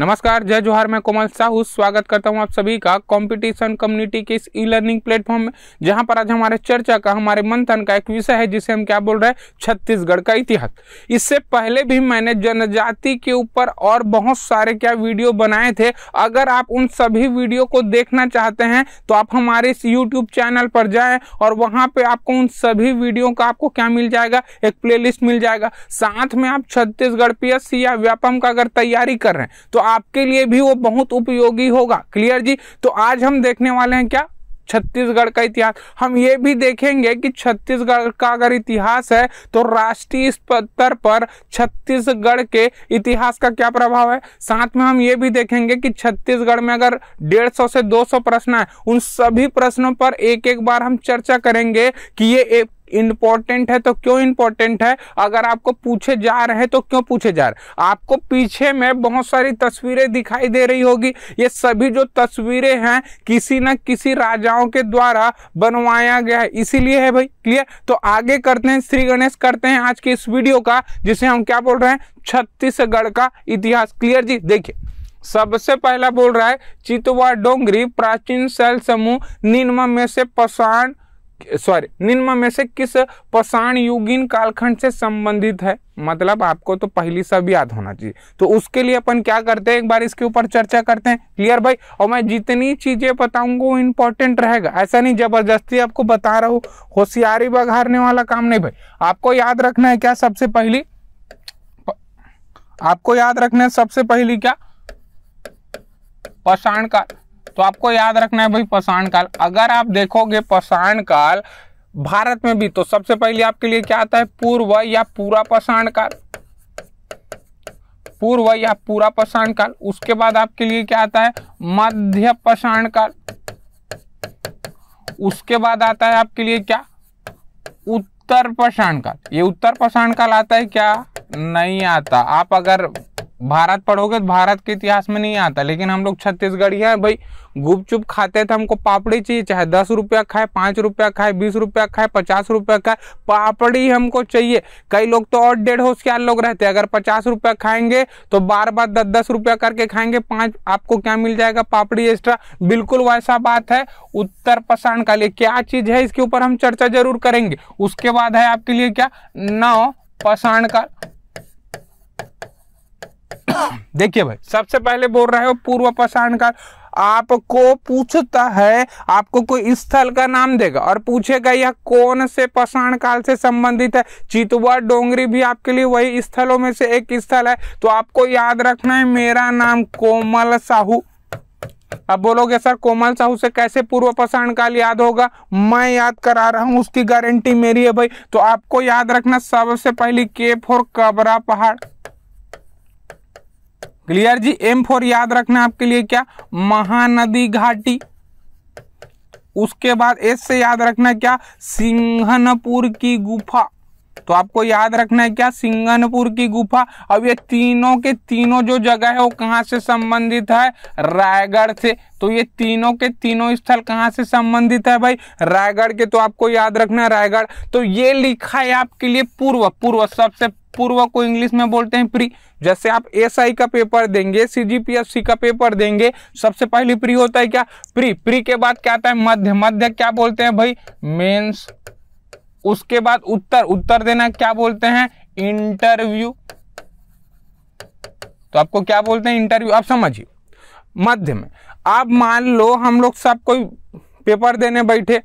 नमस्कार जय जोहार मैं कोमल साहू स्वागत करता हूं आप सभी का कंपटीशन कम्युनिटी के इस ई लर्निंग प्लेटफॉर्म में जहां पर आज हमारे चर्चा का हमारे मंथन का एक विषय है जिसे हम क्या बोल रहे हैं छत्तीसगढ़ का इतिहास इससे पहले भी मैंने जनजाति के ऊपर और बहुत सारे क्या वीडियो बनाए थे अगर आप उन सभी वीडियो को देखना चाहते हैं तो आप हमारे इस यूट्यूब चैनल पर जाए और वहाँ पर आपको उन सभी वीडियो का आपको क्या मिल जाएगा एक प्ले मिल जाएगा साथ में आप छत्तीसगढ़ पी या व्यापम का अगर तैयारी कर रहे हैं तो आपके लिए भी वो बहुत उपयोगी होगा क्लियर जी तो आज हम देखने वाले हैं क्या छत्तीसगढ़ का इतिहास हम ये भी देखेंगे कि छत्तीसगढ़ का अगर इतिहास है तो राष्ट्रीय स्तर पर छत्तीसगढ़ के इतिहास का क्या प्रभाव है साथ में हम ये भी देखेंगे कि छत्तीसगढ़ में अगर 150 से 200 प्रश्न है उन सभी प्रश्नों पर एक एक बार हम चर्चा करेंगे कि ये इंपॉर्टेंट है तो क्यों इंपॉर्टेंट है अगर आपको पूछे जा रहे हैं तो क्यों पूछे जा रहे आपको पीछे में बहुत सारी तस्वीरें दिखाई दे रही होगी ये सभी जो तस्वीरें हैं किसी न किसी राजाओं के द्वारा बनवाया गया है इसीलिए है भाई क्लियर तो आगे करते हैं श्री गणेश करते हैं आज की इस वीडियो का जिसे हम क्या बोल रहे हैं छत्तीसगढ़ का इतिहास क्लियर जी देखिए सबसे पहला बोल रहा है चितवा डोंगरी प्राचीन शैल समूह निम्न में से पसाण सॉरी निम्न में से किस पषाण युगीन कालखंड से संबंधित है मतलब आपको तो पहली सब याद होना चाहिए तो उसके लिए अपन क्या करते हैं एक बार इसके ऊपर चर्चा करते हैं क्लियर भाई और मैं जितनी चीज़ें बताऊंगा वो इंपॉर्टेंट रहेगा ऐसा नहीं जबरदस्ती आपको बता रहा हूं होशियारी बघारने वाला काम नहीं भाई आपको याद रखना है क्या सबसे पहली आपको याद रखना है सबसे पहली क्या पषाण काल तो आपको याद रखना है भाई पषाण काल अगर आप देखोगे पषाण काल भारत में भी तो सबसे पहले आपके लिए क्या आता है पूर्व या पूरा पषाण काल पूर्व या पूरा पषाण काल उसके बाद आपके लिए क्या आता है मध्य पषाण काल उसके बाद आता है आपके लिए क्या उत्तर पषाण काल ये उत्तर पषाण काल आता है क्या नहीं आता आप अगर भारत पढ़ोगे तो भारत के इतिहास में नहीं आता लेकिन हम लोग छत्तीसगढ़ी है भाई गुपचुप खाते थे हमको पापड़ी चाहिए चाहे दस रुपया खाए पाँच रुपया खाए बीस रुपया खाए पचास रुपया खाए पापड़ी हमको चाहिए कई लोग तो और डेढ़ होशियार लोग रहते हैं अगर पचास रुपया खाएंगे तो बार बार दस दस रुपया करके खाएंगे पाँच आपको क्या मिल जाएगा पापड़ी एक्स्ट्रा बिल्कुल वैसा बात है उत्तर प्रसारण का लिए क्या चीज़ है इसके ऊपर हम चर्चा जरूर करेंगे उसके बाद है आपके लिए क्या नौ पाषाण काल देखिए भाई सबसे पहले बोल रहे हो पूर्व पाषाण काल आपको पूछता है आपको कोई स्थल का नाम देगा और पूछेगा यह कौन से पाषाण काल से संबंधित है चितुआ डोंगरी भी आपके लिए वही स्थलों में से एक स्थल है तो आपको याद रखना है मेरा नाम कोमल साहू अब बोलोगे सर कोमल साहू से कैसे पूर्व पाषाण काल याद होगा मैं याद करा रहा हूं उसकी गारंटी मेरी है भाई तो आपको याद रखना सबसे पहली के फोर कबरा पहाड़ क्लियर जी एम फोर याद रखना आपके लिए क्या महानदी घाटी उसके बाद एस से याद रखना क्या सिंहनपुर की गुफा तो आपको याद रखना है क्या सिंगनपुर की गुफा अब ये तीनों के तीनों जो जगह है वो कहाँ से संबंधित है रायगढ़ से तो ये तीनों के तीनों स्थल कहाँ से संबंधित है भाई रायगढ़ के तो आपको याद रखना है रायगढ़ तो ये लिखा है आपके लिए पूर्व पूर्व सबसे पूर्व को इंग्लिश में बोलते हैं प्री जैसे आप एसआई का पेपर देंगे सीजीपीएससी का पेपर देंगे सबसे पहले प्री होता है क्या प्री प्री के बाद क्या आता है मध्य मध्य क्या बोलते हैं भाई मेंस उसके बाद उत्तर उत्तर देना क्या बोलते हैं इंटरव्यू तो आपको क्या बोलते हैं इंटरव्यू आप समझिए मध्य में आप मान लो हम लोग सब कोई पेपर देने बैठे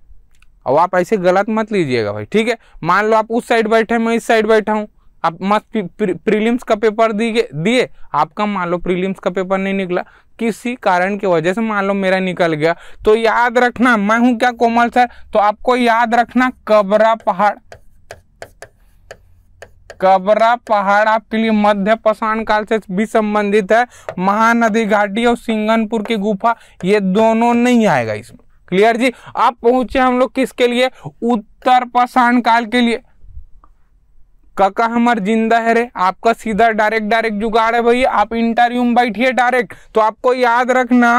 और आप ऐसे गलत मत लीजिएगा भाई ठीक है मान लो आप उस साइड बैठे मैं इस साइड बैठा हूं आप मत प्रीलिम्स का पेपर दिए दिए आपका मान लो प्रीलिम्स का पेपर नहीं निकला किसी कारण की वजह से मान लो मेरा निकल गया तो याद रखना मैं हूं क्या कोमल सर तो आपको याद रखना कबरा पहाड़ कबरा पहाड़ आपके लिए मध्य पषाण काल से भी संबंधित है महानदी घाटी और सिंगनपुर की गुफा ये दोनों नहीं आएगा इसमें क्लियर जी आप पहुंचे हम लोग किसके लिए उत्तर पषाण काल के लिए काका हमार जिंदा है रे आपका सीधा डायरेक्ट डायरेक्ट जुगाड़ है भैया आप इंटरव्यू में बैठिए डायरेक्ट तो आपको याद रखना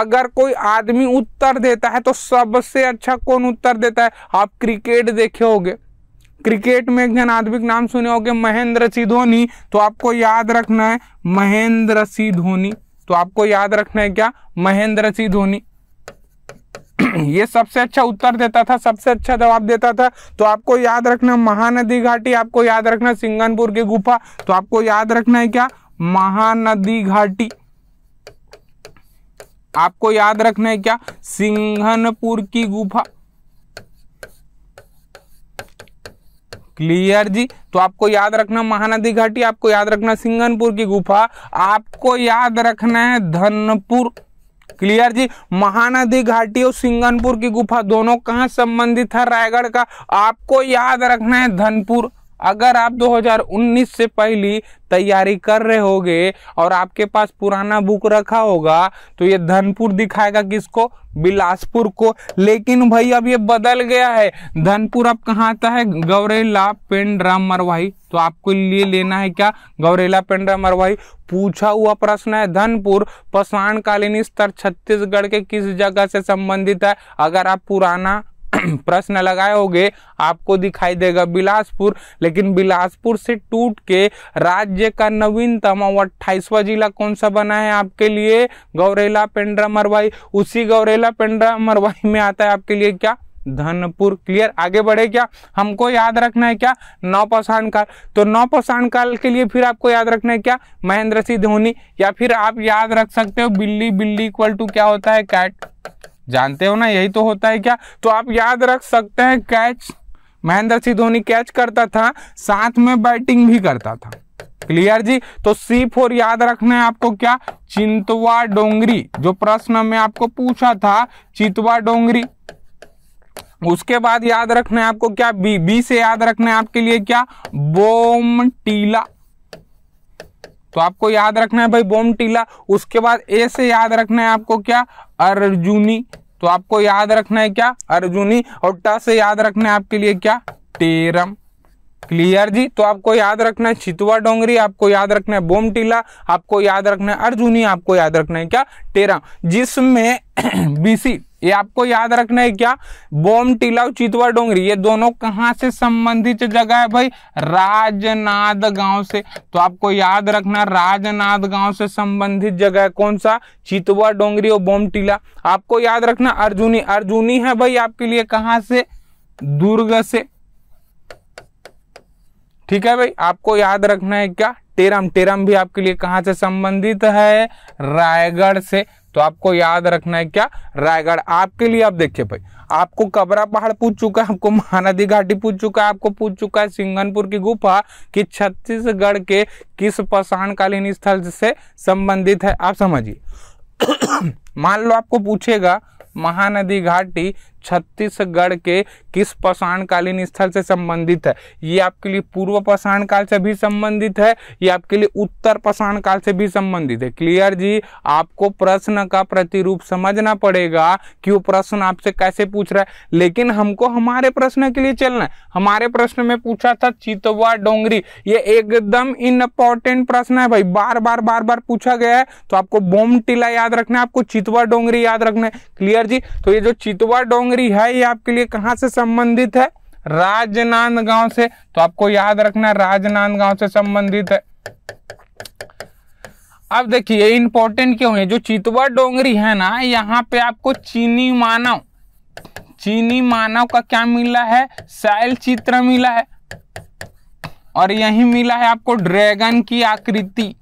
अगर कोई आदमी उत्तर देता है तो सबसे अच्छा कौन उत्तर देता है आप क्रिकेट देखे होगे क्रिकेट में एक जन आदमी नाम सुने होगे महेंद्र सिंह धोनी तो आपको याद रखना है महेंद्र सिंह धोनी तो आपको याद रखना है क्या महेंद्र सिंह धोनी ये सबसे अच्छा उत्तर देता था सबसे अच्छा जवाब देता था तो आपको याद रखना महानदी घाटी आपको याद रखना सिंगनपुर की गुफा तो आपको याद रखना है क्या महानदी घाटी आपको याद रखना है क्या सिंघनपुर की गुफा क्लियर जी तो आपको याद रखना महानदी घाटी आपको याद रखना सिंगनपुर की गुफा आपको याद रखना है धनपुर क्लियर जी महानदी घाटी और सिंगनपुर की गुफा दोनों कहाँ संबंधित है रायगढ़ का आपको याद रखना है धनपुर अगर आप 2019 से पहली तैयारी कर रहे होगे और आपके पास पुराना बुक रखा होगा तो ये धनपुर दिखाएगा किसको बिलासपुर को लेकिन भाई अब ये बदल गया है धनपुर अब कहाँ आता है गौरेला पेंड्रा मरवाही तो आपको लिए लेना है क्या गौरेला पेंड्रा मरवाही पूछा हुआ प्रश्न है धनपुर पसाण कालीन स्तर छत्तीसगढ़ के किस जगह से संबंधित है अगर आप पुराना प्रश्न लगाए होगे आपको दिखाई देगा बिलासपुर लेकिन बिलासपुर से टूट के राज्य का नवीनतम और अट्ठाईसवा जिला कौन सा बना है आपके लिए गौरेला पेंड्रा मरवाई उसी गौरेला पेंड्रा मरवाई में आता है आपके लिए क्या धनपुर क्लियर आगे बढ़े क्या हमको याद रखना है क्या नौपाषाण काल तो नौपाषाण काल के लिए फिर आपको याद रखना है क्या महेंद्र सिंह धोनी या फिर आप याद रख सकते हो बिल्ली बिल्ली इक्वल टू क्या होता है कैट जानते हो ना यही तो होता है क्या तो आप याद रख सकते हैं कैच महेंद्र सिंह धोनी कैच करता था साथ में बैटिंग भी करता था क्लियर जी तो सी फोर याद रखना है आपको क्या चिंतवा डोंगरी जो प्रश्न में आपको पूछा था चितवा डोंगरी उसके बाद याद रखना है आपको क्या बी बी से याद रखना है आपके लिए क्या बोम टीला तो आपको याद रखना है भाई बोम टीला उसके बाद ए से याद रखना है आपको क्या अर्जुनी तो आपको याद रखना है क्या अर्जुनी और ट से याद रखना है आपके लिए क्या टेरम क्लियर जी तो आपको याद रखना है छितुआ डोंगरी आपको याद रखना है बोम टीला आपको याद रखना है अर्जुनी आपको याद रखना है क्या टेरम जिसमें बीसी ये आपको याद रखना है क्या बोम टीलाव चितवा डोंगरी ये दोनों कहां से संबंधित जगह है भाई राजनाद गांव से तो आपको याद रखना राजनाद गांव से संबंधित जगह है कौन सा चितवा डोंगरी और बोम टीला आपको याद रखना अर्जुनी अर्जुनी है भाई आपके लिए कहां से दुर्ग से ठीक है भाई आपको याद रखना है क्या टेरम टेरम भी आपके लिए कहां से संबंधित है रायगढ़ से तो आपको याद रखना है क्या रायगढ़ आपके लिए आप देखिए भाई आपको कबरा पहाड़ पूछ चुका है आपको महानदी घाटी पूछ चुका है आपको पूछ चुका है सिंगनपुर की गुफा कि छत्तीसगढ़ के किस पषाणकालीन स्थल से संबंधित है आप समझिए मान लो आपको पूछेगा महानदी घाटी छत्तीसगढ़ के किस पाषाण कालीन स्थल से संबंधित है ये आपके लिए पूर्व पाषाण काल से भी संबंधित है ये आपके लिए उत्तर पाषाण काल से भी संबंधित है क्लियर जी आपको प्रश्न का प्रतिरूप समझना पड़ेगा कि वो प्रश्न आपसे कैसे पूछ रहा है लेकिन हमको हमारे प्रश्न के लिए चलना है हमारे प्रश्न में पूछा था चितवा डोंगरी ये एकदम इंपॉर्टेंट प्रश्न है भाई बार बार बार बार पूछा गया है तो आपको बोम टीला याद रखना है आपको चितवा डोंगरी याद रखना है क्लियर जी तो ये जो चितवा डोंगरी डोंगरी है ये आपके लिए कहाँ से संबंधित है राजनांदगांव से तो आपको याद रखना राजनांदगांव से संबंधित है अब देखिए इंपॉर्टेंट क्यों है जो चितवा डोंगरी है ना यहाँ पे आपको चीनी मानव चीनी मानव का क्या मिला है शैल चित्र मिला है और यही मिला है आपको ड्रैगन की आकृति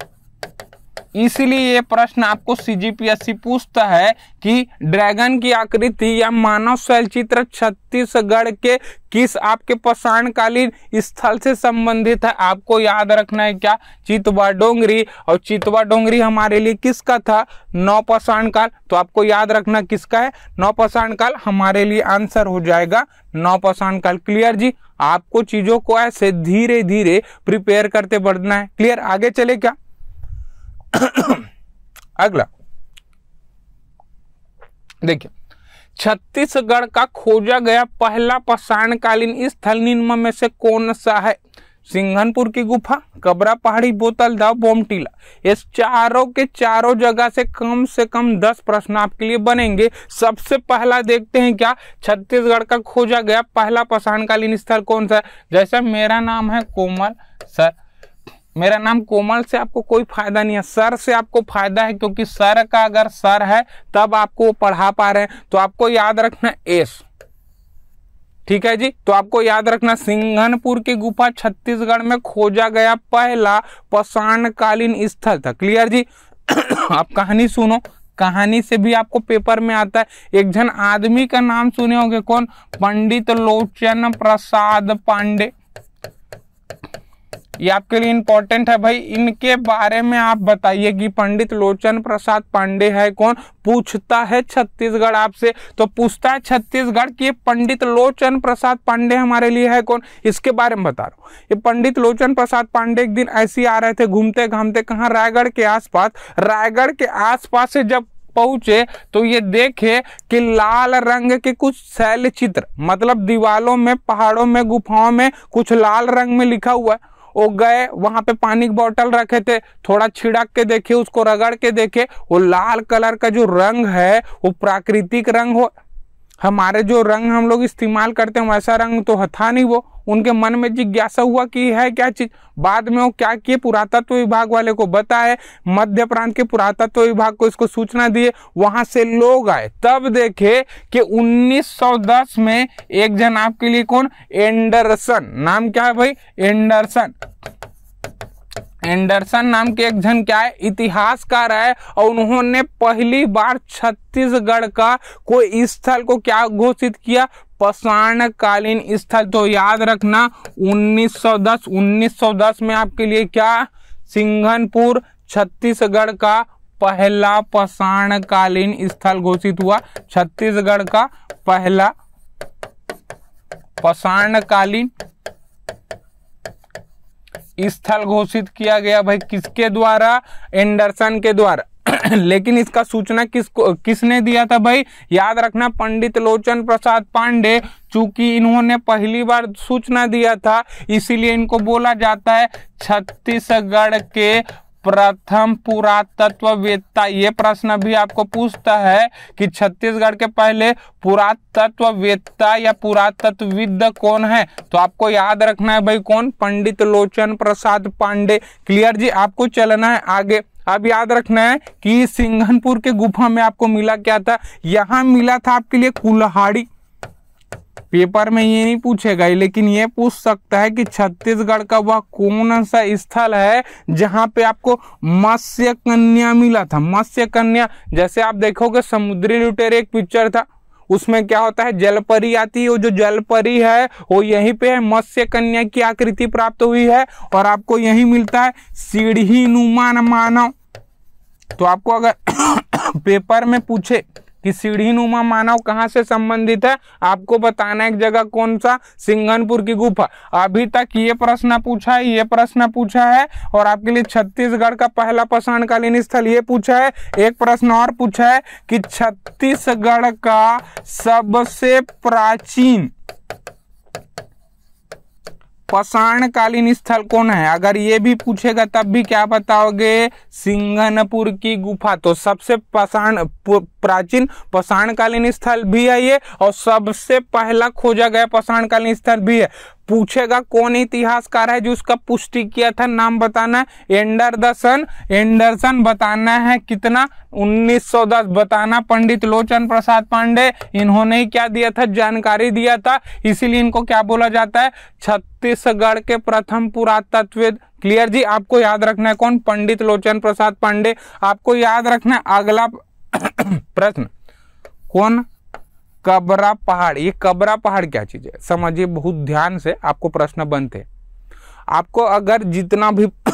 इसलिए ये प्रश्न आपको सीजीपीएससी पूछता है कि ड्रैगन की आकृति या मानव शैल चित्र छत्तीसगढ़ के किस आपके पषाणकालीन स्थल से संबंधित है आपको याद रखना है क्या चितवा डोंगरी और चितवा डोंगरी हमारे लिए किसका था पषाण काल तो आपको याद रखना किसका है पषाण काल हमारे लिए आंसर हो जाएगा पषाण काल क्लियर जी आपको चीजों को ऐसे धीरे धीरे प्रिपेयर करते बढ़ना है क्लियर आगे चले क्या अगला देखिए छत्तीसगढ़ का खोजा गया पहला पाषाणकालीन स्थल निम्न में से कौन सा है सिंघनपुर की गुफा कबरा पहाड़ी बोतल धाव बोमटीला इस चारों के चारों जगह से कम से कम दस प्रश्न आपके लिए बनेंगे सबसे पहला देखते हैं क्या छत्तीसगढ़ का खोजा गया पहला पाषाणकालीन स्थल कौन सा जैसा मेरा नाम है कोमल सर मेरा नाम कोमल से आपको कोई फायदा नहीं है सर से आपको फायदा है क्योंकि सर का अगर सर है तब आपको वो पढ़ा पा रहे हैं तो आपको याद रखना एस ठीक है जी तो आपको याद रखना सिंघनपुर की गुफा छत्तीसगढ़ में खोजा गया पहला पषाणकालीन स्थल था क्लियर जी आप कहानी सुनो कहानी से भी आपको पेपर में आता है एक जन आदमी का नाम सुने होंगे कौन पंडित लोचन प्रसाद पांडे ये आपके लिए इंपॉर्टेंट है भाई इनके बारे में आप बताइए कि पंडित लोचन प्रसाद पांडे है कौन पूछता है छत्तीसगढ़ आपसे तो पूछता है छत्तीसगढ़ कि पंडित लोचन प्रसाद पांडे हमारे लिए है कौन इसके बारे में बता रहा हूँ ये पंडित लोचन प्रसाद पांडे एक दिन ऐसे आ रहे थे घूमते घामते कहाँ रायगढ़ के आसपास रायगढ़ के आसपास से जब पहुंचे तो ये देखे कि लाल रंग के कुछ शैल चित्र मतलब दीवालों में पहाड़ों में गुफाओं में कुछ लाल रंग में लिखा हुआ है वो गए वहां पे पानी की बॉटल रखे थे थोड़ा छिड़क के देखे उसको रगड़ के देखे वो लाल कलर का जो रंग है वो प्राकृतिक रंग हो हमारे जो रंग हम लोग इस्तेमाल करते हैं वैसा रंग तो था नहीं वो उनके मन में जिज्ञासा हुआ कि है क्या चीज बाद में वो क्या किए पुरातत्व विभाग वाले को बताए मध्य प्रांत के पुरातत्व विभाग को इसको सूचना दिए वहां से लोग आए तब देखे कि 1910 में एक जन आपके लिए कौन एंडरसन नाम क्या है भाई एंडरसन एंडरसन नाम के एक जन क्या है इतिहासकार है और उन्होंने पहली बार छत्तीसगढ़ का कोई स्थल को क्या घोषित किया कालीन स्थल तो याद रखना 1910 1910 में आपके लिए क्या सिंघनपुर छत्तीसगढ़ का पहला कालीन स्थल घोषित हुआ छत्तीसगढ़ का पहला कालीन स्थल घोषित किया गया भाई किसके द्वारा एंडरसन के द्वारा लेकिन इसका सूचना किस किसने दिया था भाई याद रखना पंडित लोचन प्रसाद पांडे चूंकि इन्होंने पहली बार सूचना दिया था इसीलिए इनको बोला जाता है छत्तीसगढ़ के प्रथम पुरातत्व वेत्ता ये प्रश्न भी आपको पूछता है कि छत्तीसगढ़ के पहले पुरातत्व वेत्ता या पुरातत्वविद कौन है तो आपको याद रखना है भाई कौन पंडित लोचन प्रसाद पांडे क्लियर जी आपको चलना है आगे अब याद रखना है कि सिंघनपुर के गुफा में आपको मिला क्या था यहाँ मिला था आपके लिए कुल्हाड़ी पेपर में ये नहीं पूछेगा लेकिन ये पूछ सकता है कि छत्तीसगढ़ का वह कौन सा स्थल है जहां पे आपको मत्स्य कन्या मिला था मत्स्य कन्या जैसे आप देखोगे समुद्री लुटेरे एक पिक्चर था उसमें क्या होता है जलपरी आती है वो जो जलपरी है वो यहीं पे है मत्स्य कन्या की आकृति प्राप्त हुई है और आपको यही मिलता है सीढ़ी नुमान मानव तो आपको अगर पेपर में पूछे कि सीढ़ी नुमा मानव कहाँ से संबंधित है आपको बताना एक जगह कौन सा सिंगनपुर की गुफा अभी तक ये प्रश्न पूछा है ये प्रश्न पूछा है और आपके लिए छत्तीसगढ़ का पहला पाषाणकालीन स्थल ये पूछा है एक प्रश्न और पूछा है कि छत्तीसगढ़ का सबसे प्राचीन कालीन स्थल कौन है अगर ये भी पूछेगा तब भी क्या बताओगे सिंगनपुर की गुफा तो सबसे पाषाण प्राचीन कालीन स्थल भी है ये और सबसे पहला खोजा गया कालीन स्थल भी है पूछेगा कौन इतिहासकार है जो उसका पुष्टि किया था नाम बताना है एंडरसन एंडरसन बताना है कितना 1910 बताना पंडित लोचन प्रसाद पांडे इन्होंने ही क्या दिया था जानकारी दिया था इसीलिए इनको क्या बोला जाता है छत्तीसगढ़ के प्रथम पुरातत्वविद क्लियर जी आपको याद रखना है कौन पंडित लोचन प्रसाद पांडे आपको याद रखना है अगला प्रश्न कौन कबरा पहाड़ ये कबरा पहाड़ क्या चीज़ है समझिए बहुत ध्यान से आपको प्रश्न बनते हैं आपको अगर जितना भी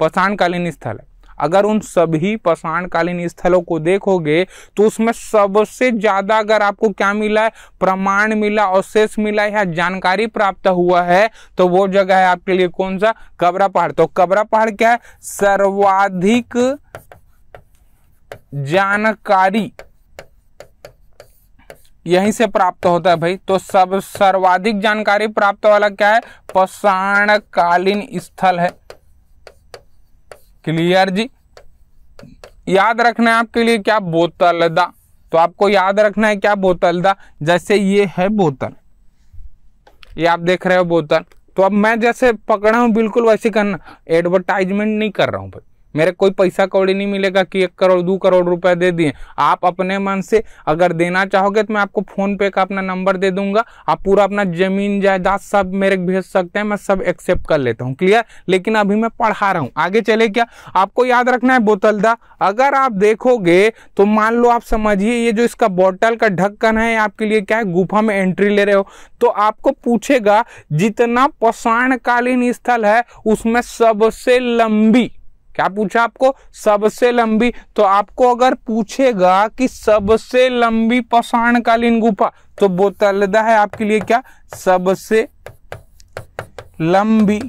पषाणकालीन स्थल है अगर उन सभी पषाणकालीन स्थलों को देखोगे तो उसमें सबसे ज़्यादा अगर आपको क्या मिला है प्रमाण मिला अवशेष मिला या जानकारी प्राप्त हुआ है तो वो जगह है आपके लिए कौन सा कबरा पहाड़ तो कबरा पहाड़ क्या है सर्वाधिक जानकारी यहीं से प्राप्त होता है भाई तो सब सर्वाधिक जानकारी प्राप्त वाला क्या है पषाणकालीन स्थल है क्लियर जी याद रखना है आपके लिए क्या बोतलदा तो आपको याद रखना है क्या बोतलदा जैसे ये है बोतल ये आप देख रहे हो बोतल तो अब मैं जैसे पकड़ा हूं बिल्कुल वैसे करना एडवर्टाइजमेंट नहीं कर रहा हूं भाई मेरे कोई पैसा कौड़ी नहीं मिलेगा कि एक करोड़ दो करोड़ रुपए दे दिए आप अपने मन से अगर देना चाहोगे तो मैं आपको फोन पे का अपना नंबर दे दूंगा आप पूरा अपना जमीन जायदाद सब मेरे भेज सकते हैं मैं सब एक्सेप्ट कर लेता हूँ क्लियर लेकिन अभी मैं पढ़ा रहा हूँ आगे चले क्या आपको याद रखना है बोतल दा अगर आप देखोगे तो मान लो आप समझिए ये जो इसका बोतल का ढक्कन है आपके लिए क्या है गुफा में एंट्री ले रहे हो तो आपको पूछेगा जितना पसाणकालीन स्थल है उसमें सबसे लंबी क्या पूछा आपको सबसे लंबी तो आपको अगर पूछेगा कि सबसे लंबी पषाणकालीन गुफा तो बोतलदा है आपके लिए क्या सबसे लंबी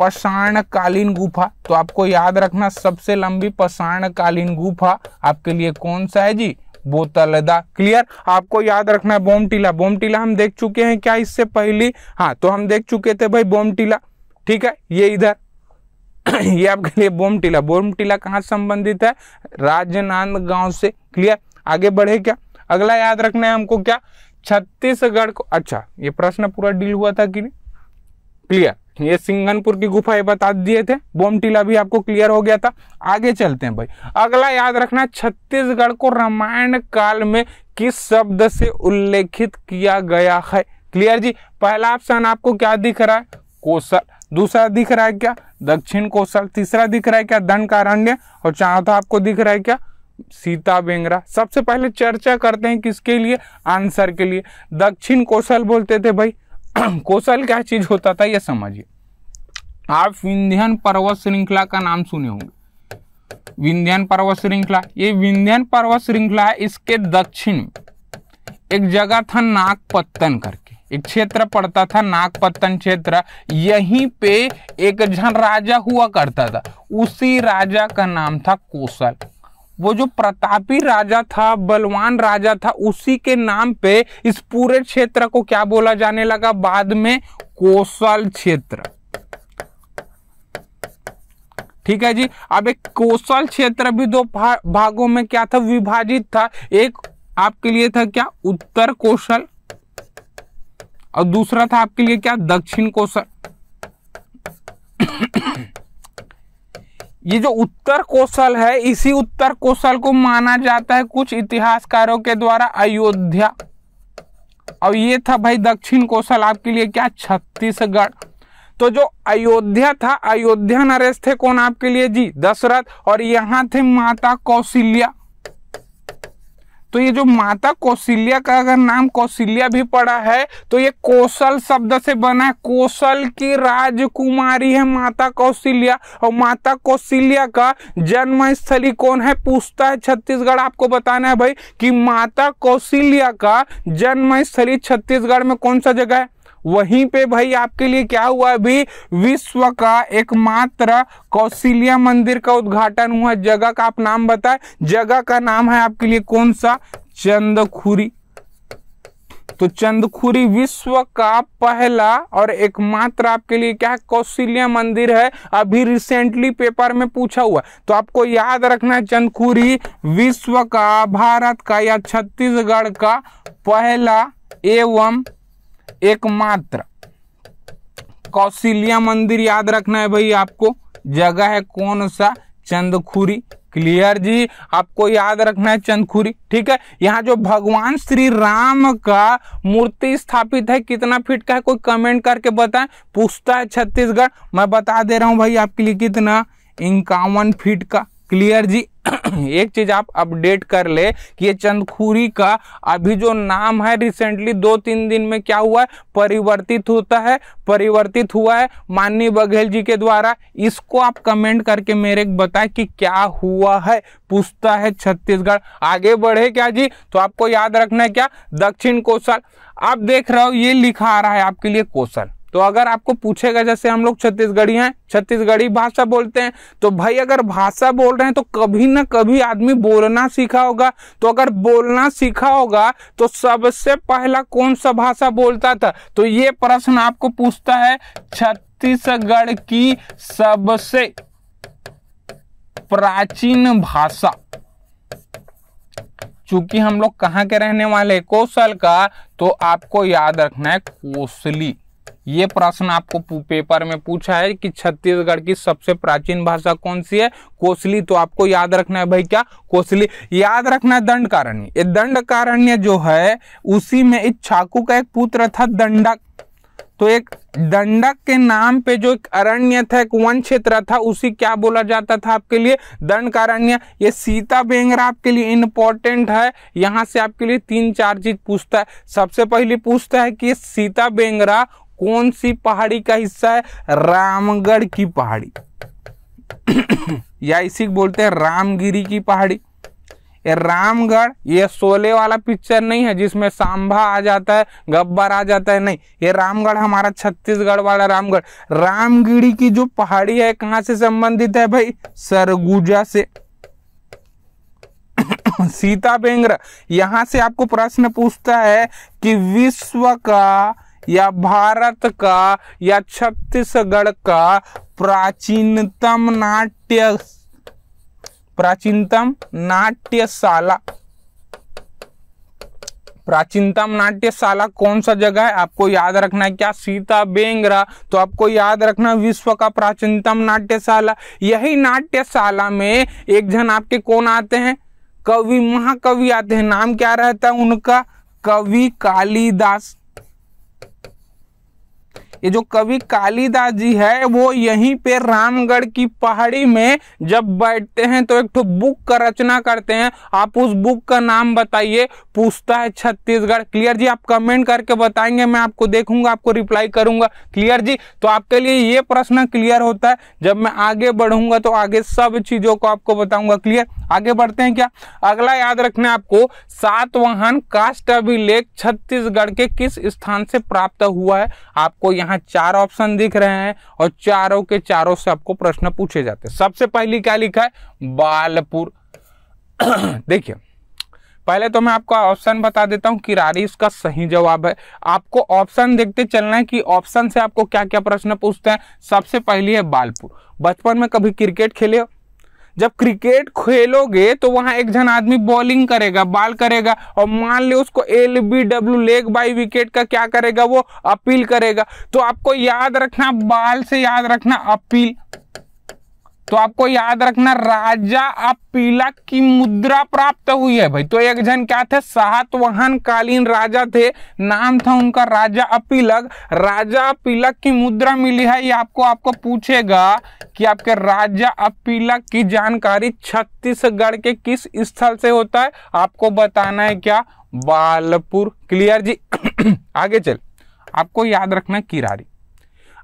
पषाणकालीन गुफा तो आपको याद रखना सबसे लंबी पषाणकालीन गुफा आपके लिए कौन सा है जी बोतलदा क्लियर आपको याद रखना है बोमटीला बोमटीला हम देख चुके हैं क्या इससे पहली हाँ तो हम देख चुके थे भाई बोमटीला ठीक है ये इधर ये आपके लिए बोम टीला कहाँ संबंधित है राजनांद गांव से क्लियर आगे बढ़े क्या अगला याद रखना है हमको क्या छत्तीसगढ़ को अच्छा ये प्रश्न पूरा डील हुआ था कि नहीं क्लियर ये सिंगनपुर की ये बता दिए थे बोम टीला भी आपको क्लियर हो गया था आगे चलते हैं भाई अगला याद रखना छत्तीसगढ़ को रामायण काल में किस शब्द से उल्लेखित किया गया है क्लियर जी पहला ऑप्शन आपको क्या दिख रहा है कोसल दूसरा दिख रहा है क्या दक्षिण कोसल तीसरा दिख रहा है क्या कारण्य और चौथा आपको दिख रहा है क्या सीता बेंगरा सबसे पहले चर्चा करते हैं किसके लिए आंसर के लिए दक्षिण कोसल बोलते थे भाई कोसल क्या चीज होता था यह समझिए आप विंध्यन पर्वत श्रृंखला का नाम सुने होंगे विंध्यन पर्वत श्रृंखला ये विंध्यन पर्वत श्रृंखला है इसके दक्षिण में एक जगह था नागपत्तन करके एक क्षेत्र पड़ता था नागपत्तन क्षेत्र यहीं पे एक जन राजा हुआ करता था उसी राजा का नाम था कोसल वो जो प्रतापी राजा था बलवान राजा था उसी के नाम पे इस पूरे क्षेत्र को क्या बोला जाने लगा बाद में कोसल क्षेत्र ठीक है जी अब एक कोसल क्षेत्र भी दो भागों में क्या था विभाजित था एक आपके लिए था क्या उत्तर कोसल और दूसरा था आपके लिए क्या दक्षिण कौशल ये जो उत्तर कौशल है इसी उत्तर कौशल को माना जाता है कुछ इतिहासकारों के द्वारा अयोध्या और ये था भाई दक्षिण कौशल आपके लिए क्या छत्तीसगढ़ तो जो अयोध्या था अयोध्या नरेश थे कौन आपके लिए जी दशरथ और यहाँ थे माता कौशल्या तो ये जो माता कौशल्या का अगर नाम कौशल्या भी पड़ा है तो ये कौशल शब्द से बना है कौशल की राजकुमारी है माता कौशल्या और माता कौशल्या का जन्म स्थली कौन है पूछता है छत्तीसगढ़ आपको बताना है भाई कि माता कौशल्या का जन्म स्थली छत्तीसगढ़ में कौन सा जगह है वहीं पे भाई आपके लिए क्या हुआ अभी विश्व का एकमात्र कौशल्या मंदिर का उद्घाटन हुआ जगह का आप नाम बताए जगह का नाम है आपके लिए कौन सा चंदखुरी तो चंदखुरी विश्व का पहला और एकमात्र आपके लिए क्या है कौशल्या मंदिर है अभी रिसेंटली पेपर में पूछा हुआ तो आपको याद रखना है चंदखुरी विश्व का भारत का या छत्तीसगढ़ का पहला एवं एकमात्र कौशल्या मंदिर याद रखना है भाई आपको जगह है कौन सा चंदखुरी क्लियर जी आपको याद रखना है चंदखुरी ठीक है यहाँ जो भगवान श्री राम का मूर्ति स्थापित है कितना फीट का है कोई कमेंट करके बताएं पूछता है छत्तीसगढ़ मैं बता दे रहा हूँ भाई आपके लिए कितना इक्यावन फीट का क्लियर जी एक चीज आप अपडेट कर ले कि ये चंदखुरी का अभी जो नाम है रिसेंटली दो तीन दिन में क्या हुआ है परिवर्तित होता है परिवर्तित हुआ है माननीय बघेल जी के द्वारा इसको आप कमेंट करके मेरे बताएं कि क्या हुआ है पूछता है छत्तीसगढ़ आगे बढ़े क्या जी तो आपको याद रखना है क्या दक्षिण कौशल आप देख रहे हो ये लिखा आ रहा है आपके लिए कौशल तो अगर आपको पूछेगा जैसे हम लोग छत्तीसगढ़ी हैं छत्तीसगढ़ी भाषा बोलते हैं तो भाई अगर भाषा बोल रहे हैं तो कभी ना कभी आदमी बोलना सीखा होगा तो अगर बोलना सीखा होगा तो सबसे पहला कौन सा भाषा बोलता था तो ये प्रश्न आपको पूछता है छत्तीसगढ़ की सबसे प्राचीन भाषा चूंकि हम लोग कहाँ के रहने वाले कौशल का तो आपको याद रखना है कोसली ये प्रश्न आपको पेपर में पूछा है कि छत्तीसगढ़ की सबसे प्राचीन भाषा कौन सी है कोसली तो आपको याद रखना है भाई क्या कोसली याद रखना है दंड कारण्य ये दंड कारण्य जो है उसी में इस छाकू का एक पुत्र था दंडक तो एक दंडक के नाम पे जो एक अरण्य था एक वन क्षेत्र था उसी क्या बोला जाता था आपके लिए दंड ये सीता बेंगरा आपके लिए इंपॉर्टेंट है यहां से आपके लिए तीन चार चीज पूछता है सबसे पहले पूछता है कि सीता बेंगरा कौन सी पहाड़ी का हिस्सा है रामगढ़ की पहाड़ी या इसी बोलते हैं रामगिरी की पहाड़ी ये रामगढ़ ये सोले वाला पिक्चर नहीं है जिसमें सांभा आ जाता है गब्बर आ जाता है नहीं ये रामगढ़ हमारा छत्तीसगढ़ वाला रामगढ़ रामगिरी की जो पहाड़ी है कहां से संबंधित है भाई सरगुजा से सीता बेंग्र यहां से आपको प्रश्न पूछता है कि विश्व का या भारत का या छत्तीसगढ़ का प्राचीनतम नाट्य प्राचीनतम नाट्यशाला प्राचीनतम नाट्यशाला कौन सा जगह है आपको याद रखना है क्या सीता बेंगरा तो आपको याद रखना विश्व का प्राचीनतम नाट्यशाला यही नाट्यशाला में एक जन आपके कौन आते हैं कवि महाकवि आते हैं नाम क्या रहता है उनका कवि कालिदास ये जो कवि कालिदास जी है वो यहीं पे रामगढ़ की पहाड़ी में जब बैठते हैं तो एक तो बुक का रचना करते हैं आप उस बुक का नाम बताइए पूछता है छत्तीसगढ़ क्लियर जी आप कमेंट करके बताएंगे मैं आपको देखूंगा आपको रिप्लाई करूंगा क्लियर जी तो आपके लिए ये प्रश्न क्लियर होता है जब मैं आगे बढ़ूंगा तो आगे सब चीजों को आपको बताऊंगा क्लियर आगे बढ़ते हैं क्या अगला याद रखना आपको सातवाहन काष्ट अभिलेख छत्तीसगढ़ के किस स्थान से प्राप्त हुआ है आपको यहाँ यहाँ चार ऑप्शन दिख रहे हैं और चारों के चारों से आपको प्रश्न पूछे जाते हैं सबसे पहली क्या लिखा है बालपुर देखिए पहले तो मैं आपको ऑप्शन बता देता हूँ किरारी इसका सही जवाब है आपको ऑप्शन देखते चलना है कि ऑप्शन से आपको क्या क्या प्रश्न पूछते हैं सबसे पहली है बालपुर बचपन में कभी क्रिकेट खेले हो जब क्रिकेट खेलोगे तो वहां एक जन आदमी बॉलिंग करेगा बॉल करेगा और मान लो उसको L B W leg by wicket का क्या करेगा वो अपील करेगा तो आपको याद रखना बाल से याद रखना अपील तो आपको याद रखना राजा पीला की मुद्रा प्राप्त हुई है भाई तो एक जन क्या थे सातवाहन कालीन राजा थे नाम था उनका राजा अपीलक राजा अपीलक की मुद्रा मिली है ये आपको आपको पूछेगा कि आपके राजा अपीलक की जानकारी छत्तीसगढ़ के किस स्थल से होता है आपको बताना है क्या बालपुर क्लियर जी आगे चल आपको याद रखना किरारी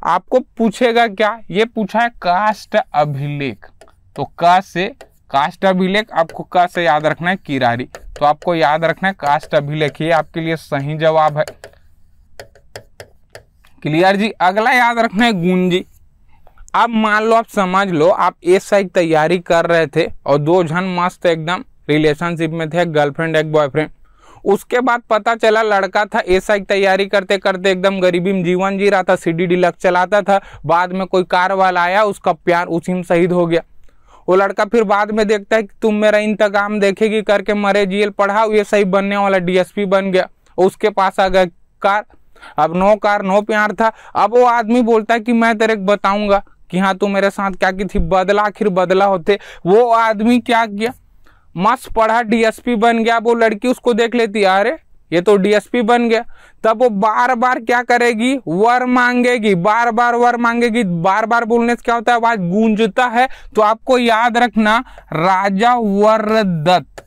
आपको पूछेगा क्या ये पूछा है कास्ट अभिलेख तो का से कास्ट अभिलेख आपको का से याद रखना है किरारी तो आपको याद रखना है कास्ट अभिलेख ये आपके लिए सही जवाब है क्लियर जी अगला याद रखना है गुंजी अब मान लो आप समझ लो आप एस आई तैयारी कर रहे थे और दो जन मस्त एकदम रिलेशनशिप में थे गर्लफ्रेंड एक बॉयफ्रेंड उसके बाद पता चला लड़का था ऐसा की तैयारी करते करते एकदम गरीबी में जीवन जी रहा था सी डी डिलक्स चलाता था बाद में कोई कार वाला आया उसका प्यार उसी में शहीद हो गया वो लड़का फिर बाद में देखता है कि तुम मेरा इंतकाम देखेगी करके मरे जेल पढ़ाओ ये सही बनने वाला डीएसपी बन गया उसके पास आ गया कार अब नो कार नो प्यार था अब वो आदमी बोलता है कि मैं तेरे को बताऊंगा कि हाँ तू मेरे साथ क्या की थी बदला आखिर बदला होते वो आदमी क्या किया मस्त पढ़ा डीएसपी बन गया वो लड़की उसको देख लेती अरे ये तो डीएसपी बन गया तब वो बार बार क्या करेगी वर मांगेगी बार बार वर मांगेगी बार बार बोलने से क्या होता है आवाज गूंजता है तो आपको याद रखना राजा वरदत्त